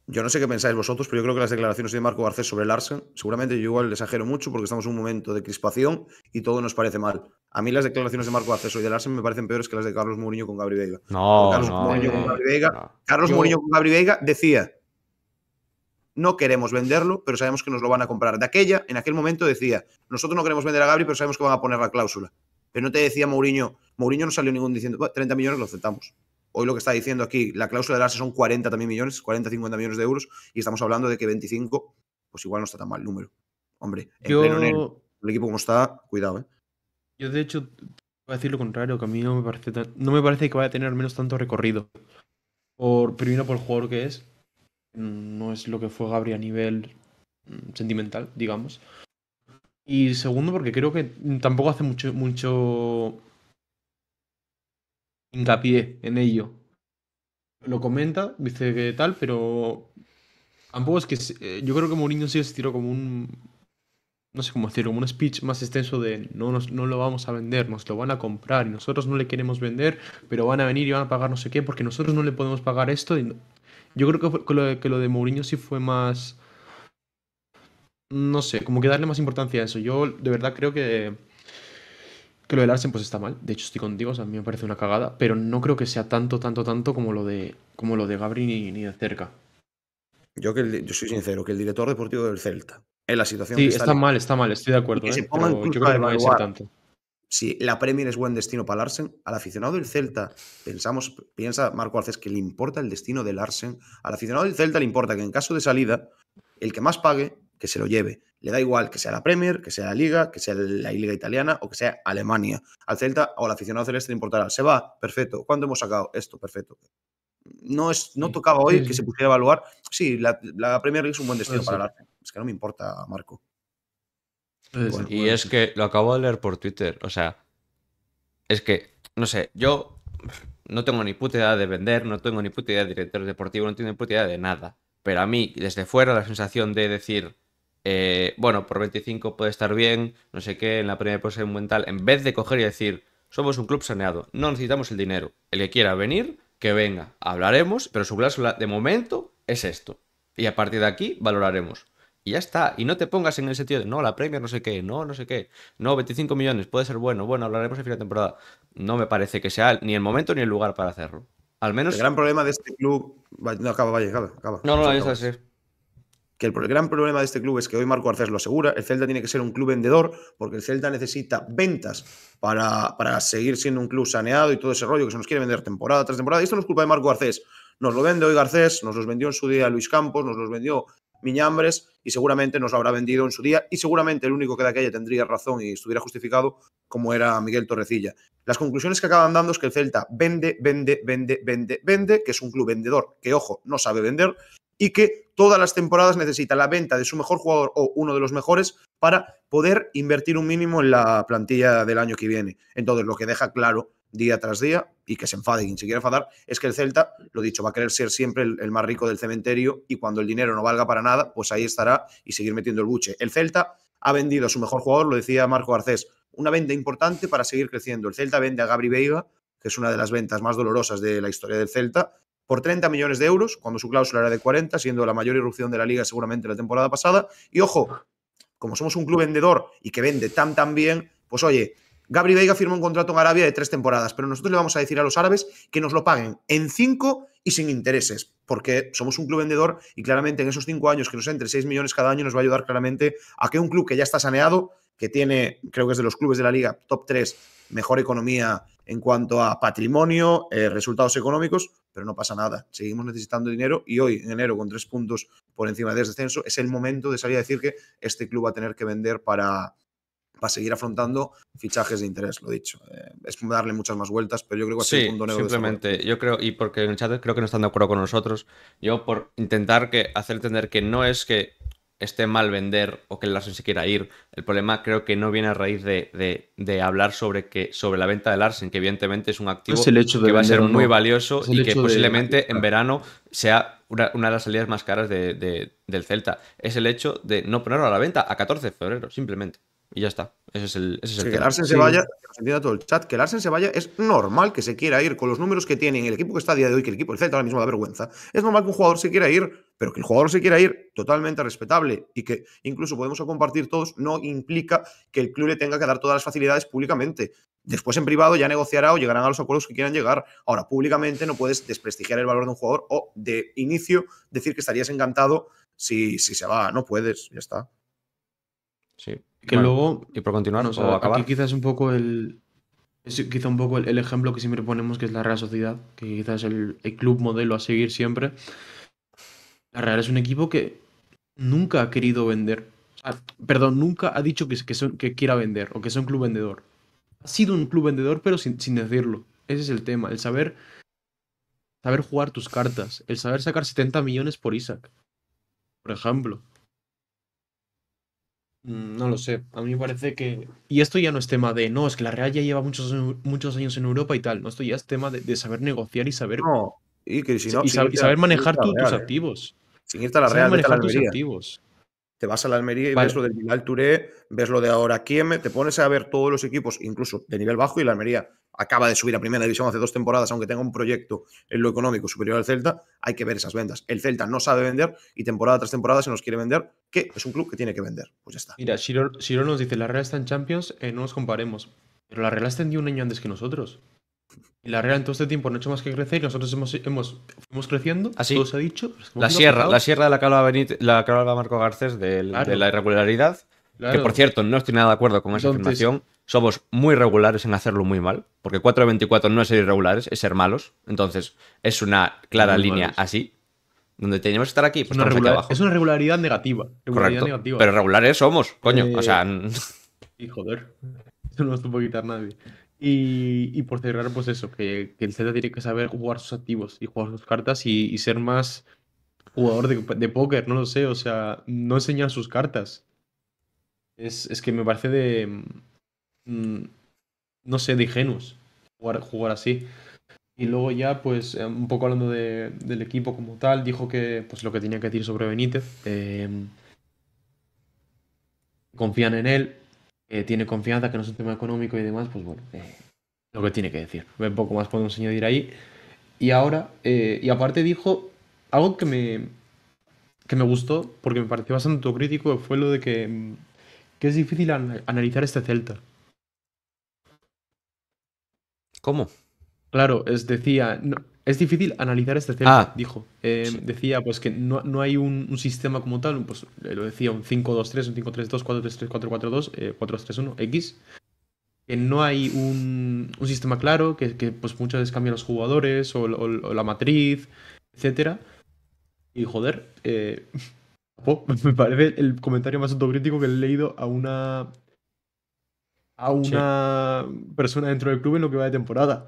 Yo no sé qué pensáis vosotros, pero yo creo que las declaraciones de Marco Garcés sobre el Larsen, seguramente yo igual exagero mucho porque estamos en un momento de crispación y todo nos parece mal. A mí las declaraciones de Marco Garcés sobre de Larsen me parecen peores que las de Carlos Mourinho con Gabriel. Veiga. No, Carlos no, Mourinho con Gabriel. Carlos Mourinho con Gabri Veiga decía no queremos venderlo, pero sabemos que nos lo van a comprar. De aquella, en aquel momento decía, nosotros no queremos vender a Gabri, pero sabemos que van a poner la cláusula. Pero no te decía Mourinho, Mourinho no salió ningún diciendo, 30 millones lo aceptamos. Hoy lo que está diciendo aquí, la cláusula de Arsenal son 40 también millones, 40, 50 millones de euros, y estamos hablando de que 25, pues igual no está tan mal el número. Hombre, el equipo como está, cuidado, ¿eh? Yo de hecho voy a decir lo contrario, que a mí no me parece, no me parece que vaya a tener al menos tanto recorrido. Por, primero por el jugador que es, no es lo que fue Gabriel a nivel mm, sentimental, digamos. Y segundo, porque creo que tampoco hace mucho, mucho hincapié en ello. Lo comenta, dice que tal, pero tampoco es que. Eh, yo creo que Mourinho sí se tiró como un. No sé cómo decirlo, como un speech más extenso de no, no lo vamos a vender, nos lo van a comprar y nosotros no le queremos vender, pero van a venir y van a pagar no sé qué porque nosotros no le podemos pagar esto. Y yo creo que, lo, de Mourinho sí fue más. No sé, como que darle más importancia a eso. Yo de verdad creo que. Que lo del Arsen pues está mal. De hecho, estoy contigo, a mí me parece una cagada. Pero no creo que sea tanto, tanto, tanto como lo de, como lo de Gabri ni, de cerca. Yo, que yo soy sincero, que el director deportivo del Celta, en la situación. Sí, está, mal, está mal, estoy de acuerdo. ¿eh? yo creo que no debe ser tanto si la Premier es buen destino para Larsen, al aficionado del Celta, pensamos, piensa Marco Arces que le importa el destino del Larsen, al aficionado del Celta le importa que en caso de salida, el que más pague, que se lo lleve. Le da igual que sea la Premier, que sea la Liga, que sea la Liga Italiana o que sea Alemania. Al Celta o al aficionado celeste le importará, se va, perfecto, ¿cuánto hemos sacado? Esto, perfecto. No, es, no tocaba hoy que se pudiera evaluar. Sí, la, Premier League es un buen destino para Larsen. Es que no me importa, Marco y es que lo acabo de leer por Twitter. O sea, es que, no sé, yo no tengo ni puta idea de vender, no tengo ni puta idea de director deportivo, no tengo ni puta idea de nada. Pero a mí, desde fuera, la sensación de decir, eh, bueno, por 25 puede estar bien, no sé qué, en la primera posición mental, en vez de coger y decir, somos un club saneado, no necesitamos el dinero. El que quiera venir, que venga, hablaremos, pero su cláusula de momento es esto. Y a partir de aquí valoraremos. Y ya está. Y no te pongas en el sentido de, no, la Premier no sé qué, no, no sé qué, no, 25 millones, puede ser bueno, bueno, hablaremos al final de temporada. No me parece que sea ni el momento ni el lugar para hacerlo. Al menos. El gran problema de este club. No, acaba, vaya, acaba, No, no, es así. Que el, gran problema de este club es que hoy Marco Garcés lo asegura, el Celta tiene que ser un club vendedor, porque el Celta necesita ventas para, para seguir siendo un club saneado y todo ese rollo que se nos quiere vender temporada tras temporada. Y esto no es culpa de Marco Garcés. Nos lo vende hoy Garcés, nos los vendió en su día Luis Campos, nos los vendió Miñambres y seguramente nos lo habrá vendido en su día y seguramente el único que de aquella tendría razón y estuviera justificado como era Miguel Torrecilla. Las conclusiones que acaban dando es que el Celta vende, vende, vende, vende, vende, que es un club vendedor que, ojo, no sabe vender y que todas las temporadas necesita la venta de su mejor jugador o uno de los mejores para poder invertir un mínimo en la plantilla del año que viene. Entonces, lo que deja claro día tras día y que se enfade. Quien se quiere enfadar es que el Celta, lo dicho, va a querer ser siempre el, más rico del cementerio y cuando el dinero no valga para nada, pues ahí estará y seguir metiendo el buche. El Celta ha vendido a su mejor jugador, lo decía Marco Garcés, una venta importante para seguir creciendo. El Celta vende a Gabri Veiga, que es una de las ventas más dolorosas de la historia del Celta, por 30 millones de euros, cuando su cláusula era de 40, siendo la mayor irrupción de la liga seguramente la temporada pasada. Y ojo, como somos un club vendedor y que vende tan tan bien, pues oye, Gabri Veiga firma un contrato en Arabia de tres temporadas, pero nosotros le vamos a decir a los árabes que nos lo paguen en cinco y sin intereses, porque somos un club vendedor y claramente en esos cinco años que nos entre seis millones cada año nos va a ayudar claramente a que un club que ya está saneado, que tiene, creo que es de los clubes de la liga, top 3, mejor economía en cuanto a patrimonio, eh, resultados económicos, pero no pasa nada. Seguimos necesitando dinero y hoy, en enero, con tres puntos por encima de este descenso, es el momento de salir a decir que este club va a tener que vender para, para seguir afrontando fichajes de interés, lo dicho. es eh, es darle muchas más vueltas, pero yo creo que sí, es un punto Simplemente, yo creo, y porque en el chat creo que no están de acuerdo con nosotros, yo por intentar que, hacer entender que no es que esté mal vender o que el Larsen se quiera ir. El problema creo que no viene a raíz de, hablar sobre, que, sobre la venta del Larsen, que evidentemente es un activo que va a ser muy valioso y que posiblemente en verano sea una, de las salidas más caras del Celta. Es el hecho de no ponerlo a la venta a 14 de febrero, simplemente. Y ya está. Ese es el, el que se vaya, que todo el chat, que Larsen se vaya, es normal que se quiera ir con los números que tiene el equipo que está a día de hoy, que el equipo el Celta ahora mismo da vergüenza. Es normal que un jugador se quiera ir, pero que el jugador se quiera ir totalmente respetable y que incluso podemos compartir todos, no implica que el club le tenga que dar todas las facilidades públicamente. Después en privado ya negociará o llegarán a los acuerdos que quieran llegar. Ahora, públicamente no puedes desprestigiar el valor de un jugador o de inicio decir que estarías encantado si, si se va. No puedes, ya está. Sí, luego. Y por continuar, o, acabar. Aquí quizás un poco el. Es quizá un poco el, ejemplo que siempre ponemos, que es la Real Sociedad, que quizás es el, club modelo a seguir siempre. La Real es un equipo que nunca ha querido vender. perdón, nunca ha dicho que, que, quiera vender o que es un club vendedor. Ha sido un club vendedor, pero sin, sin, decirlo. Ese es el tema, el saber, saber jugar tus cartas, el saber sacar 70 millones por Isaac, por ejemplo. Mm, no lo sé, a mí me parece que... Y esto ya no es tema de, no, es que la Real ya lleva muchos, muchos años en Europa y tal, no, esto ya es tema de, saber negociar y saber... No, y, y, saber manejar tus eh. activos. Sin irte a la Real, manejar tus activos. Te vas a la Almería y ves lo del Bilal Touré, ves lo de ahora te pones a ver todos los equipos, incluso de nivel bajo, y la Almería acaba de subir a primera división hace dos temporadas, aunque tenga un proyecto en lo económico superior al Celta, hay que ver esas ventas. El Celta no sabe vender y temporada tras temporada se nos quiere vender, que es un club que tiene que vender. Pues ya está. Mira, Shiro, nos dice, la Real está en Champions, eh, no nos comparemos. Pero la Real día un año antes que nosotros. La realidad en todo este tiempo no ha hecho más que crecer y nosotros hemos, fuimos creciendo, así ah, todo se ha dicho. La sierra, la sierra de la calva la calva Marco Garcés de, la irregularidad, que por cierto no estoy nada de acuerdo con esa afirmación, somos muy regulares en hacerlo muy mal, porque 4 de 24 no es ser irregulares, es ser malos. Entonces, es una clara línea así. Donde tenemos que estar aquí, pues es una, regularidad negativa. Pero regulares somos, coño. O sea. Eh, y joder. no nos puede quitar nadie. Y, por cerrar, pues eso, que, el Z tiene que saber jugar sus activos y jugar sus cartas y, ser más jugador de, póker, no lo sé, o sea, no enseñar sus cartas. Es, que me parece de... Mm, no sé, de ingenuos jugar, jugar así. Y luego ya, pues, eh, un poco hablando del equipo como tal, dijo que, pues, lo que tenía que decir sobre Benítez. Eh, confían en él, eh, tiene confianza, que no es un tema económico y demás, pues bueno, eh, lo que tiene que decir. Un poco más podemos añadir ahí. Y ahora, eh, y aparte dijo algo que me, que me gustó, porque me pareció bastante autocrítico, fue lo de que, es difícil analizar este Celta. ¿Cómo? Claro, es decía, es difícil analizar este tema, ah, dijo. Eh, Decía pues que no, no hay un, un, sistema como tal, pues eh, lo decía, un 5-2-3, un 5-3-2, 4-3-3, 4-4-2, eh, 4-3-1-X. Que no hay un, un sistema claro, que, que, pues muchas veces cambian los jugadores o, o, la matriz, etc. Y joder, eh, me parece el comentario más autocrítico que he leído a una a una persona dentro del club en lo que va de temporada.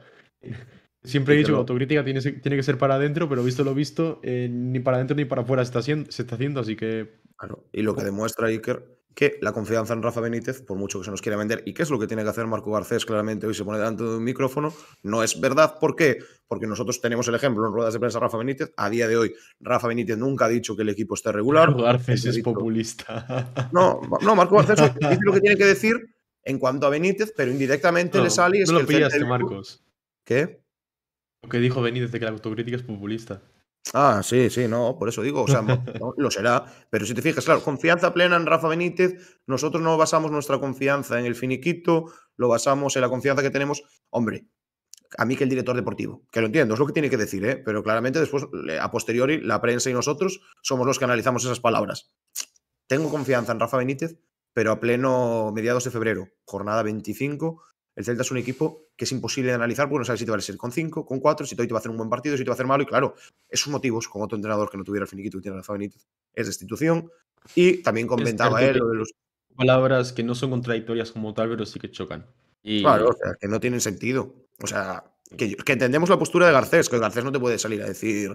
Siempre he dicho que la autocrítica tiene, que ser para adentro, pero visto lo visto, eh, ni para adentro ni para afuera se está haciendo, se está haciendo así que... Claro. Y lo que demuestra Iker, que la confianza en Rafa Benítez, por mucho que se nos quiera vender, y qué es lo que tiene que hacer Marco Garcés, claramente hoy se pone delante de un micrófono, no es verdad. ¿Por qué? Porque nosotros tenemos el ejemplo en ruedas de prensa Rafa Benítez. A día de hoy, Rafa Benítez nunca ha dicho que el equipo esté regular. Marco Garcés es populista. No, Marco Garcés dice lo que tiene que decir en cuanto a Benítez, pero indirectamente le sale... Y es no que lo pillaste, Marcos. ¿Qué? Lo que dijo Benítez de que la autocrítica es populista. Ah, sí, sí, no, por eso digo, o sea, lo será, pero si te fijas, claro, confianza plena en Rafa Benítez, nosotros no basamos nuestra confianza en el finiquito, lo basamos en la confianza que tenemos, hombre, a mí que el director deportivo, que lo entiendo, es lo que tiene que decir, ¿eh? pero claramente después, a posteriori, la prensa y nosotros somos los que analizamos esas palabras. Tengo confianza en Rafa Benítez, pero a pleno mediados de febrero, jornada 25, el Celta es un equipo que es imposible de analizar porque no sabes si te va a ser con 5, con 4, si te va a hacer un buen partido, si te va a hacer malo. Y claro, esos motivos, como otro entrenador que no tuviera el finiquito y tiene la Benítez, es destitución. Y también comentaba él lo de los. Palabras que no son contradictorias como tal, pero sí que chocan. Y... Claro, o sea, que no tienen sentido. O sea, que, que entendemos la postura de Garcés, que Garcés no te puede salir a decir.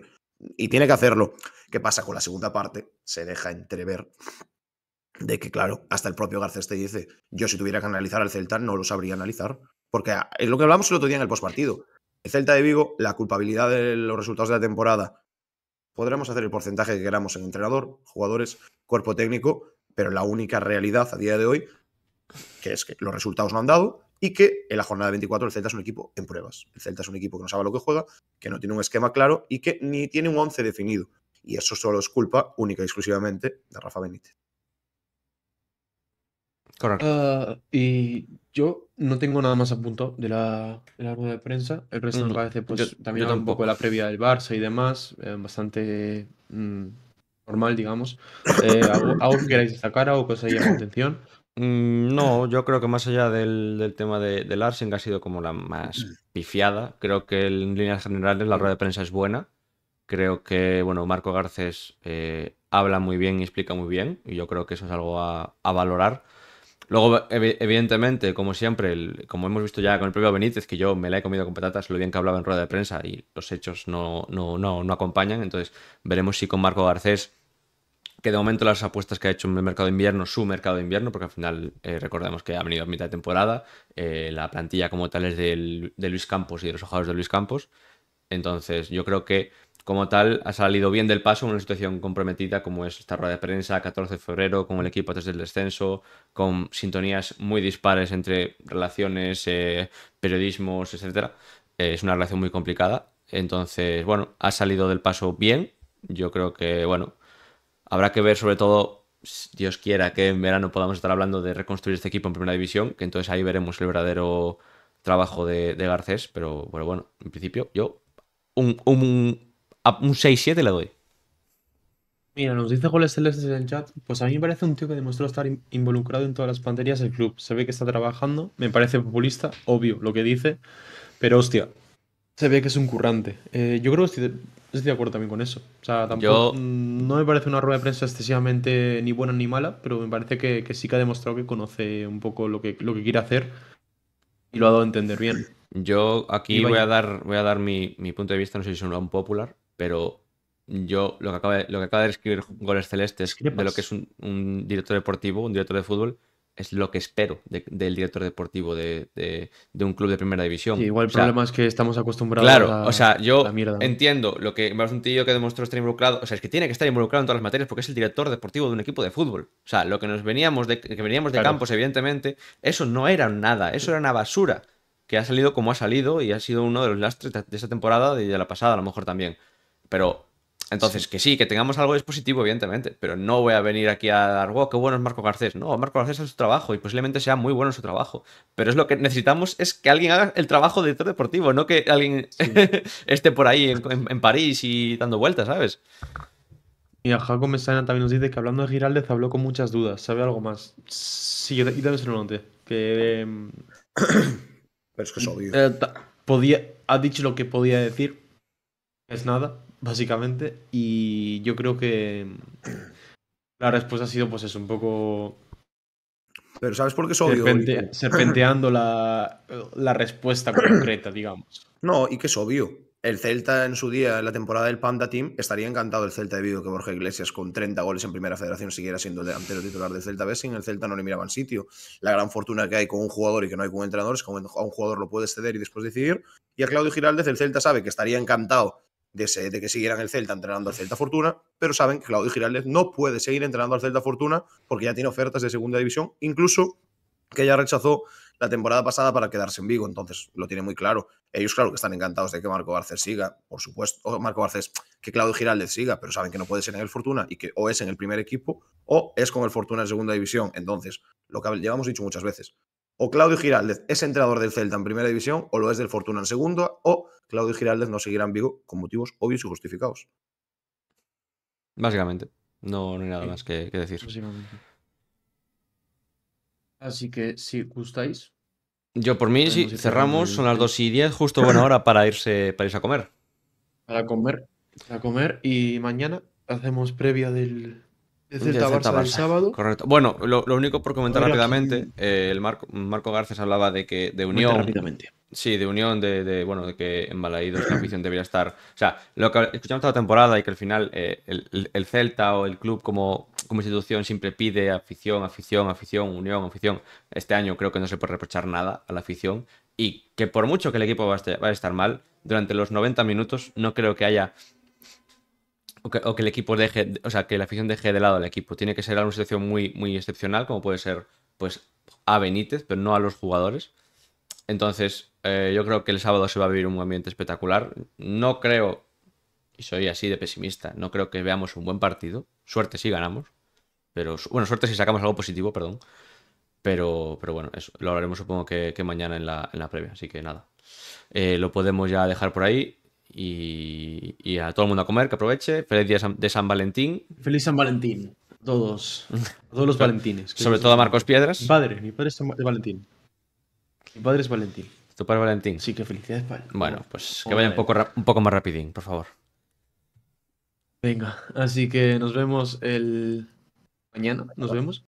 Y tiene que hacerlo. ¿Qué pasa con la segunda parte? Se deja entrever de que, claro, hasta el propio Garcés te dice, yo si tuviera que analizar al Celta no lo sabría analizar, porque es lo que hablamos el otro día en el pospartido, El Celta de Vigo, la culpabilidad de los resultados de la temporada, podremos hacer el porcentaje que queramos en entrenador, jugadores, cuerpo técnico, pero la única realidad a día de hoy, que es que los resultados no han dado y que en la jornada 24 el Celta es un equipo en pruebas. El Celta es un equipo que no sabe lo que juega, que no tiene un esquema claro y que ni tiene un once definido. Y eso solo es culpa única y exclusivamente de Rafa Benítez. Correcto. Ah, y yo no tengo nada más a punto de la, rueda de prensa. El resto me mm, parece, pues, también un poco la previa del Barça y demás, eh, bastante mm, normal, digamos. Eh, ¿algo, que queráis destacar, algo que os haya atención? Mm, no, yo creo que más allá del, tema de, del ha sido como la más pifiada, creo que en líneas generales la rueda de prensa es buena. Creo que, bueno, Marco Garcés eh, habla muy bien y explica muy bien, y yo creo que eso es algo a valorar Luego, evidentemente, como siempre, como hemos visto ya con el propio Benítez, que yo me la he comido con patatas, lo bien que hablaba en rueda de prensa y los hechos no, no, no, no acompañan. Entonces, veremos si con Marco Garcés, que de momento las apuestas que ha hecho en el mercado de invierno, su mercado de invierno, porque al final eh, recordemos que ha venido a mitad de temporada, eh, la plantilla como tal es de Luis Campos y de los ojados de Luis Campos. Entonces, yo creo que como tal, ha salido bien del paso en una situación comprometida como es esta rueda de prensa, 14 de febrero, con el equipo desde el descenso, con sintonías muy dispares entre relaciones, eh, periodismos, etc. Eh, es una relación muy complicada. Entonces, bueno, ha salido del paso bien. Yo creo que, bueno, habrá que ver sobre todo, Dios quiera, que en verano podamos estar hablando de reconstruir este equipo en primera división, que entonces ahí veremos el verdadero trabajo de, Garcés, pero bueno, bueno, en principio yo un un 6-7 le doy. Mira, nos dice Goles Celestes en el chat. Pues a mí me parece un tío que demostró estar involucrado en todas las panterías del club. Se ve que está trabajando, me parece populista, obvio lo que dice, pero hostia, se ve que es un currante. Eh, yo creo que estoy de, acuerdo también con eso. O sea, tampoco, mm, no me parece una rueda de prensa excesivamente ni buena ni mala, pero me parece que, sí que ha demostrado que conoce un poco lo que, lo que quiere hacer y lo ha dado a entender bien. Yo aquí voy a, dar, voy a dar mi, mi punto de vista, no sé si es un popular, pero yo lo que acaba de, lo de escribir Goles Celeste de lo que es un, director deportivo, un director de fútbol, es lo que espero del director deportivo de, un club de primera división. igual el problema es que estamos acostumbrados claro, a. Claro, o sea, yo entiendo lo que más un tío que demostró estar involucrado. O sea, es que tiene que estar involucrado en todas las materias porque es el director deportivo de un equipo de fútbol. O sea, lo que nos veníamos de, que veníamos de campos, evidentemente, eso no era nada, eso era una basura que ha salido como ha salido y ha sido uno de los lastres de esta temporada y de la pasada, a lo mejor también. Pero entonces, que sí, que tengamos algo dispositivo positivo, evidentemente, pero no voy a venir aquí a dar, wow, qué bueno es Marco Garcés. No, Marco Garcés es su trabajo y posiblemente sea muy bueno su trabajo. Pero es lo que necesitamos es que alguien haga el trabajo de deportivo, no que alguien esté por ahí en, París y dando vueltas, ¿sabes? Y a Jaco Mesana también nos dice que hablando de Giraldez habló con muchas dudas, ¿sabe algo más? Sí, y también se lo noté. Que. Em, pero es que es obvio. Eh, podía, ha dicho lo que podía decir. Es nada básicamente. Y yo creo que la respuesta ha sido, pues es un poco. Pero ¿sabes por qué es obvio? serpenteando la, respuesta concreta, digamos. No, y que es obvio. El Celta en su día, en la temporada del Panda Team, estaría encantado el Celta debido a que Borja Iglesias con 30 goles en Primera Federación siguiera siendo el delantero titular del Celta Sin El Celta no le miraban sitio. La gran fortuna que hay con un jugador y que no hay con un entrenador es que a un jugador lo puede ceder y después decidir. Y a Claudio Giraldez el Celta sabe que estaría encantado de, que siguieran el Celta entrenando al Celta Fortuna, pero saben que Claudio Giraldez no puede seguir entrenando al Celta Fortuna porque ya tiene ofertas de segunda división, incluso que ya rechazó la temporada pasada para quedarse en Vigo, entonces lo tiene muy claro. Ellos, claro, que están encantados de que Marco Garcés siga, por supuesto, Marco Garcés, que Claudio Giraldez siga, pero saben que no puede ser en el Fortuna y que o es en el primer equipo o es con el Fortuna en segunda división. Entonces, lo que llevamos dicho muchas veces, o Claudio Giraldez es entrenador del Celta en primera división o lo es del Fortuna en segunda o Claudio Giraldez no seguirá en Vigo con motivos obvios y justificados. Básicamente, no, hay nada más que, decir. Así que si gustáis. Yo por mí, sí. cerramos, son las 2 y 10, justo buena hora para irse, para irse a comer. Para comer, para comer y mañana hacemos previa del, de Celta, Barça, Del sábado. Correcto. Bueno, lo, único por comentar rápidamente, eh, el Marco, Marco Garces hablaba de que de Unión. Sí, de Unión, de, bueno, de que en Balaídos la afición debería estar. O sea, lo que escuchamos toda la temporada y que al final eh, el, Celta o el club como, como institución siempre pide afición, afición, afición, unión, afición. Este año creo que no se puede reprochar nada a la afición y que por mucho que el equipo va a estar mal, durante los 90 minutos no creo que haya o que, el equipo deje, o sea, que la afición deje de lado al equipo. Tiene que ser una situación muy, muy excepcional, como puede ser pues a Benítez, pero no a los jugadores. Entonces, eh, yo creo que el sábado se va a vivir un ambiente espectacular. No creo, y soy así de pesimista, no creo que veamos un buen partido. Suerte si ganamos, pero bueno, suerte si sacamos algo positivo, perdón. Pero, pero bueno, eso lo hablaremos supongo que, mañana en la, en la, previa, así que nada. Eh, lo podemos ya dejar por ahí. Y, a todo el mundo a comer, que aproveche. Feliz día de San Valentín. Feliz San Valentín. Todos. todos los Valentines. Sobre todo a Marcos Piedras. Mi padre, mi padre es Valentín. Mi padre es Valentín. Tu padre Valentín. Sí, que felicidades, Bueno, pues que vaya un poco, un poco más rapidín, por favor. Venga, así que nos vemos el... Mañana, nos vemos.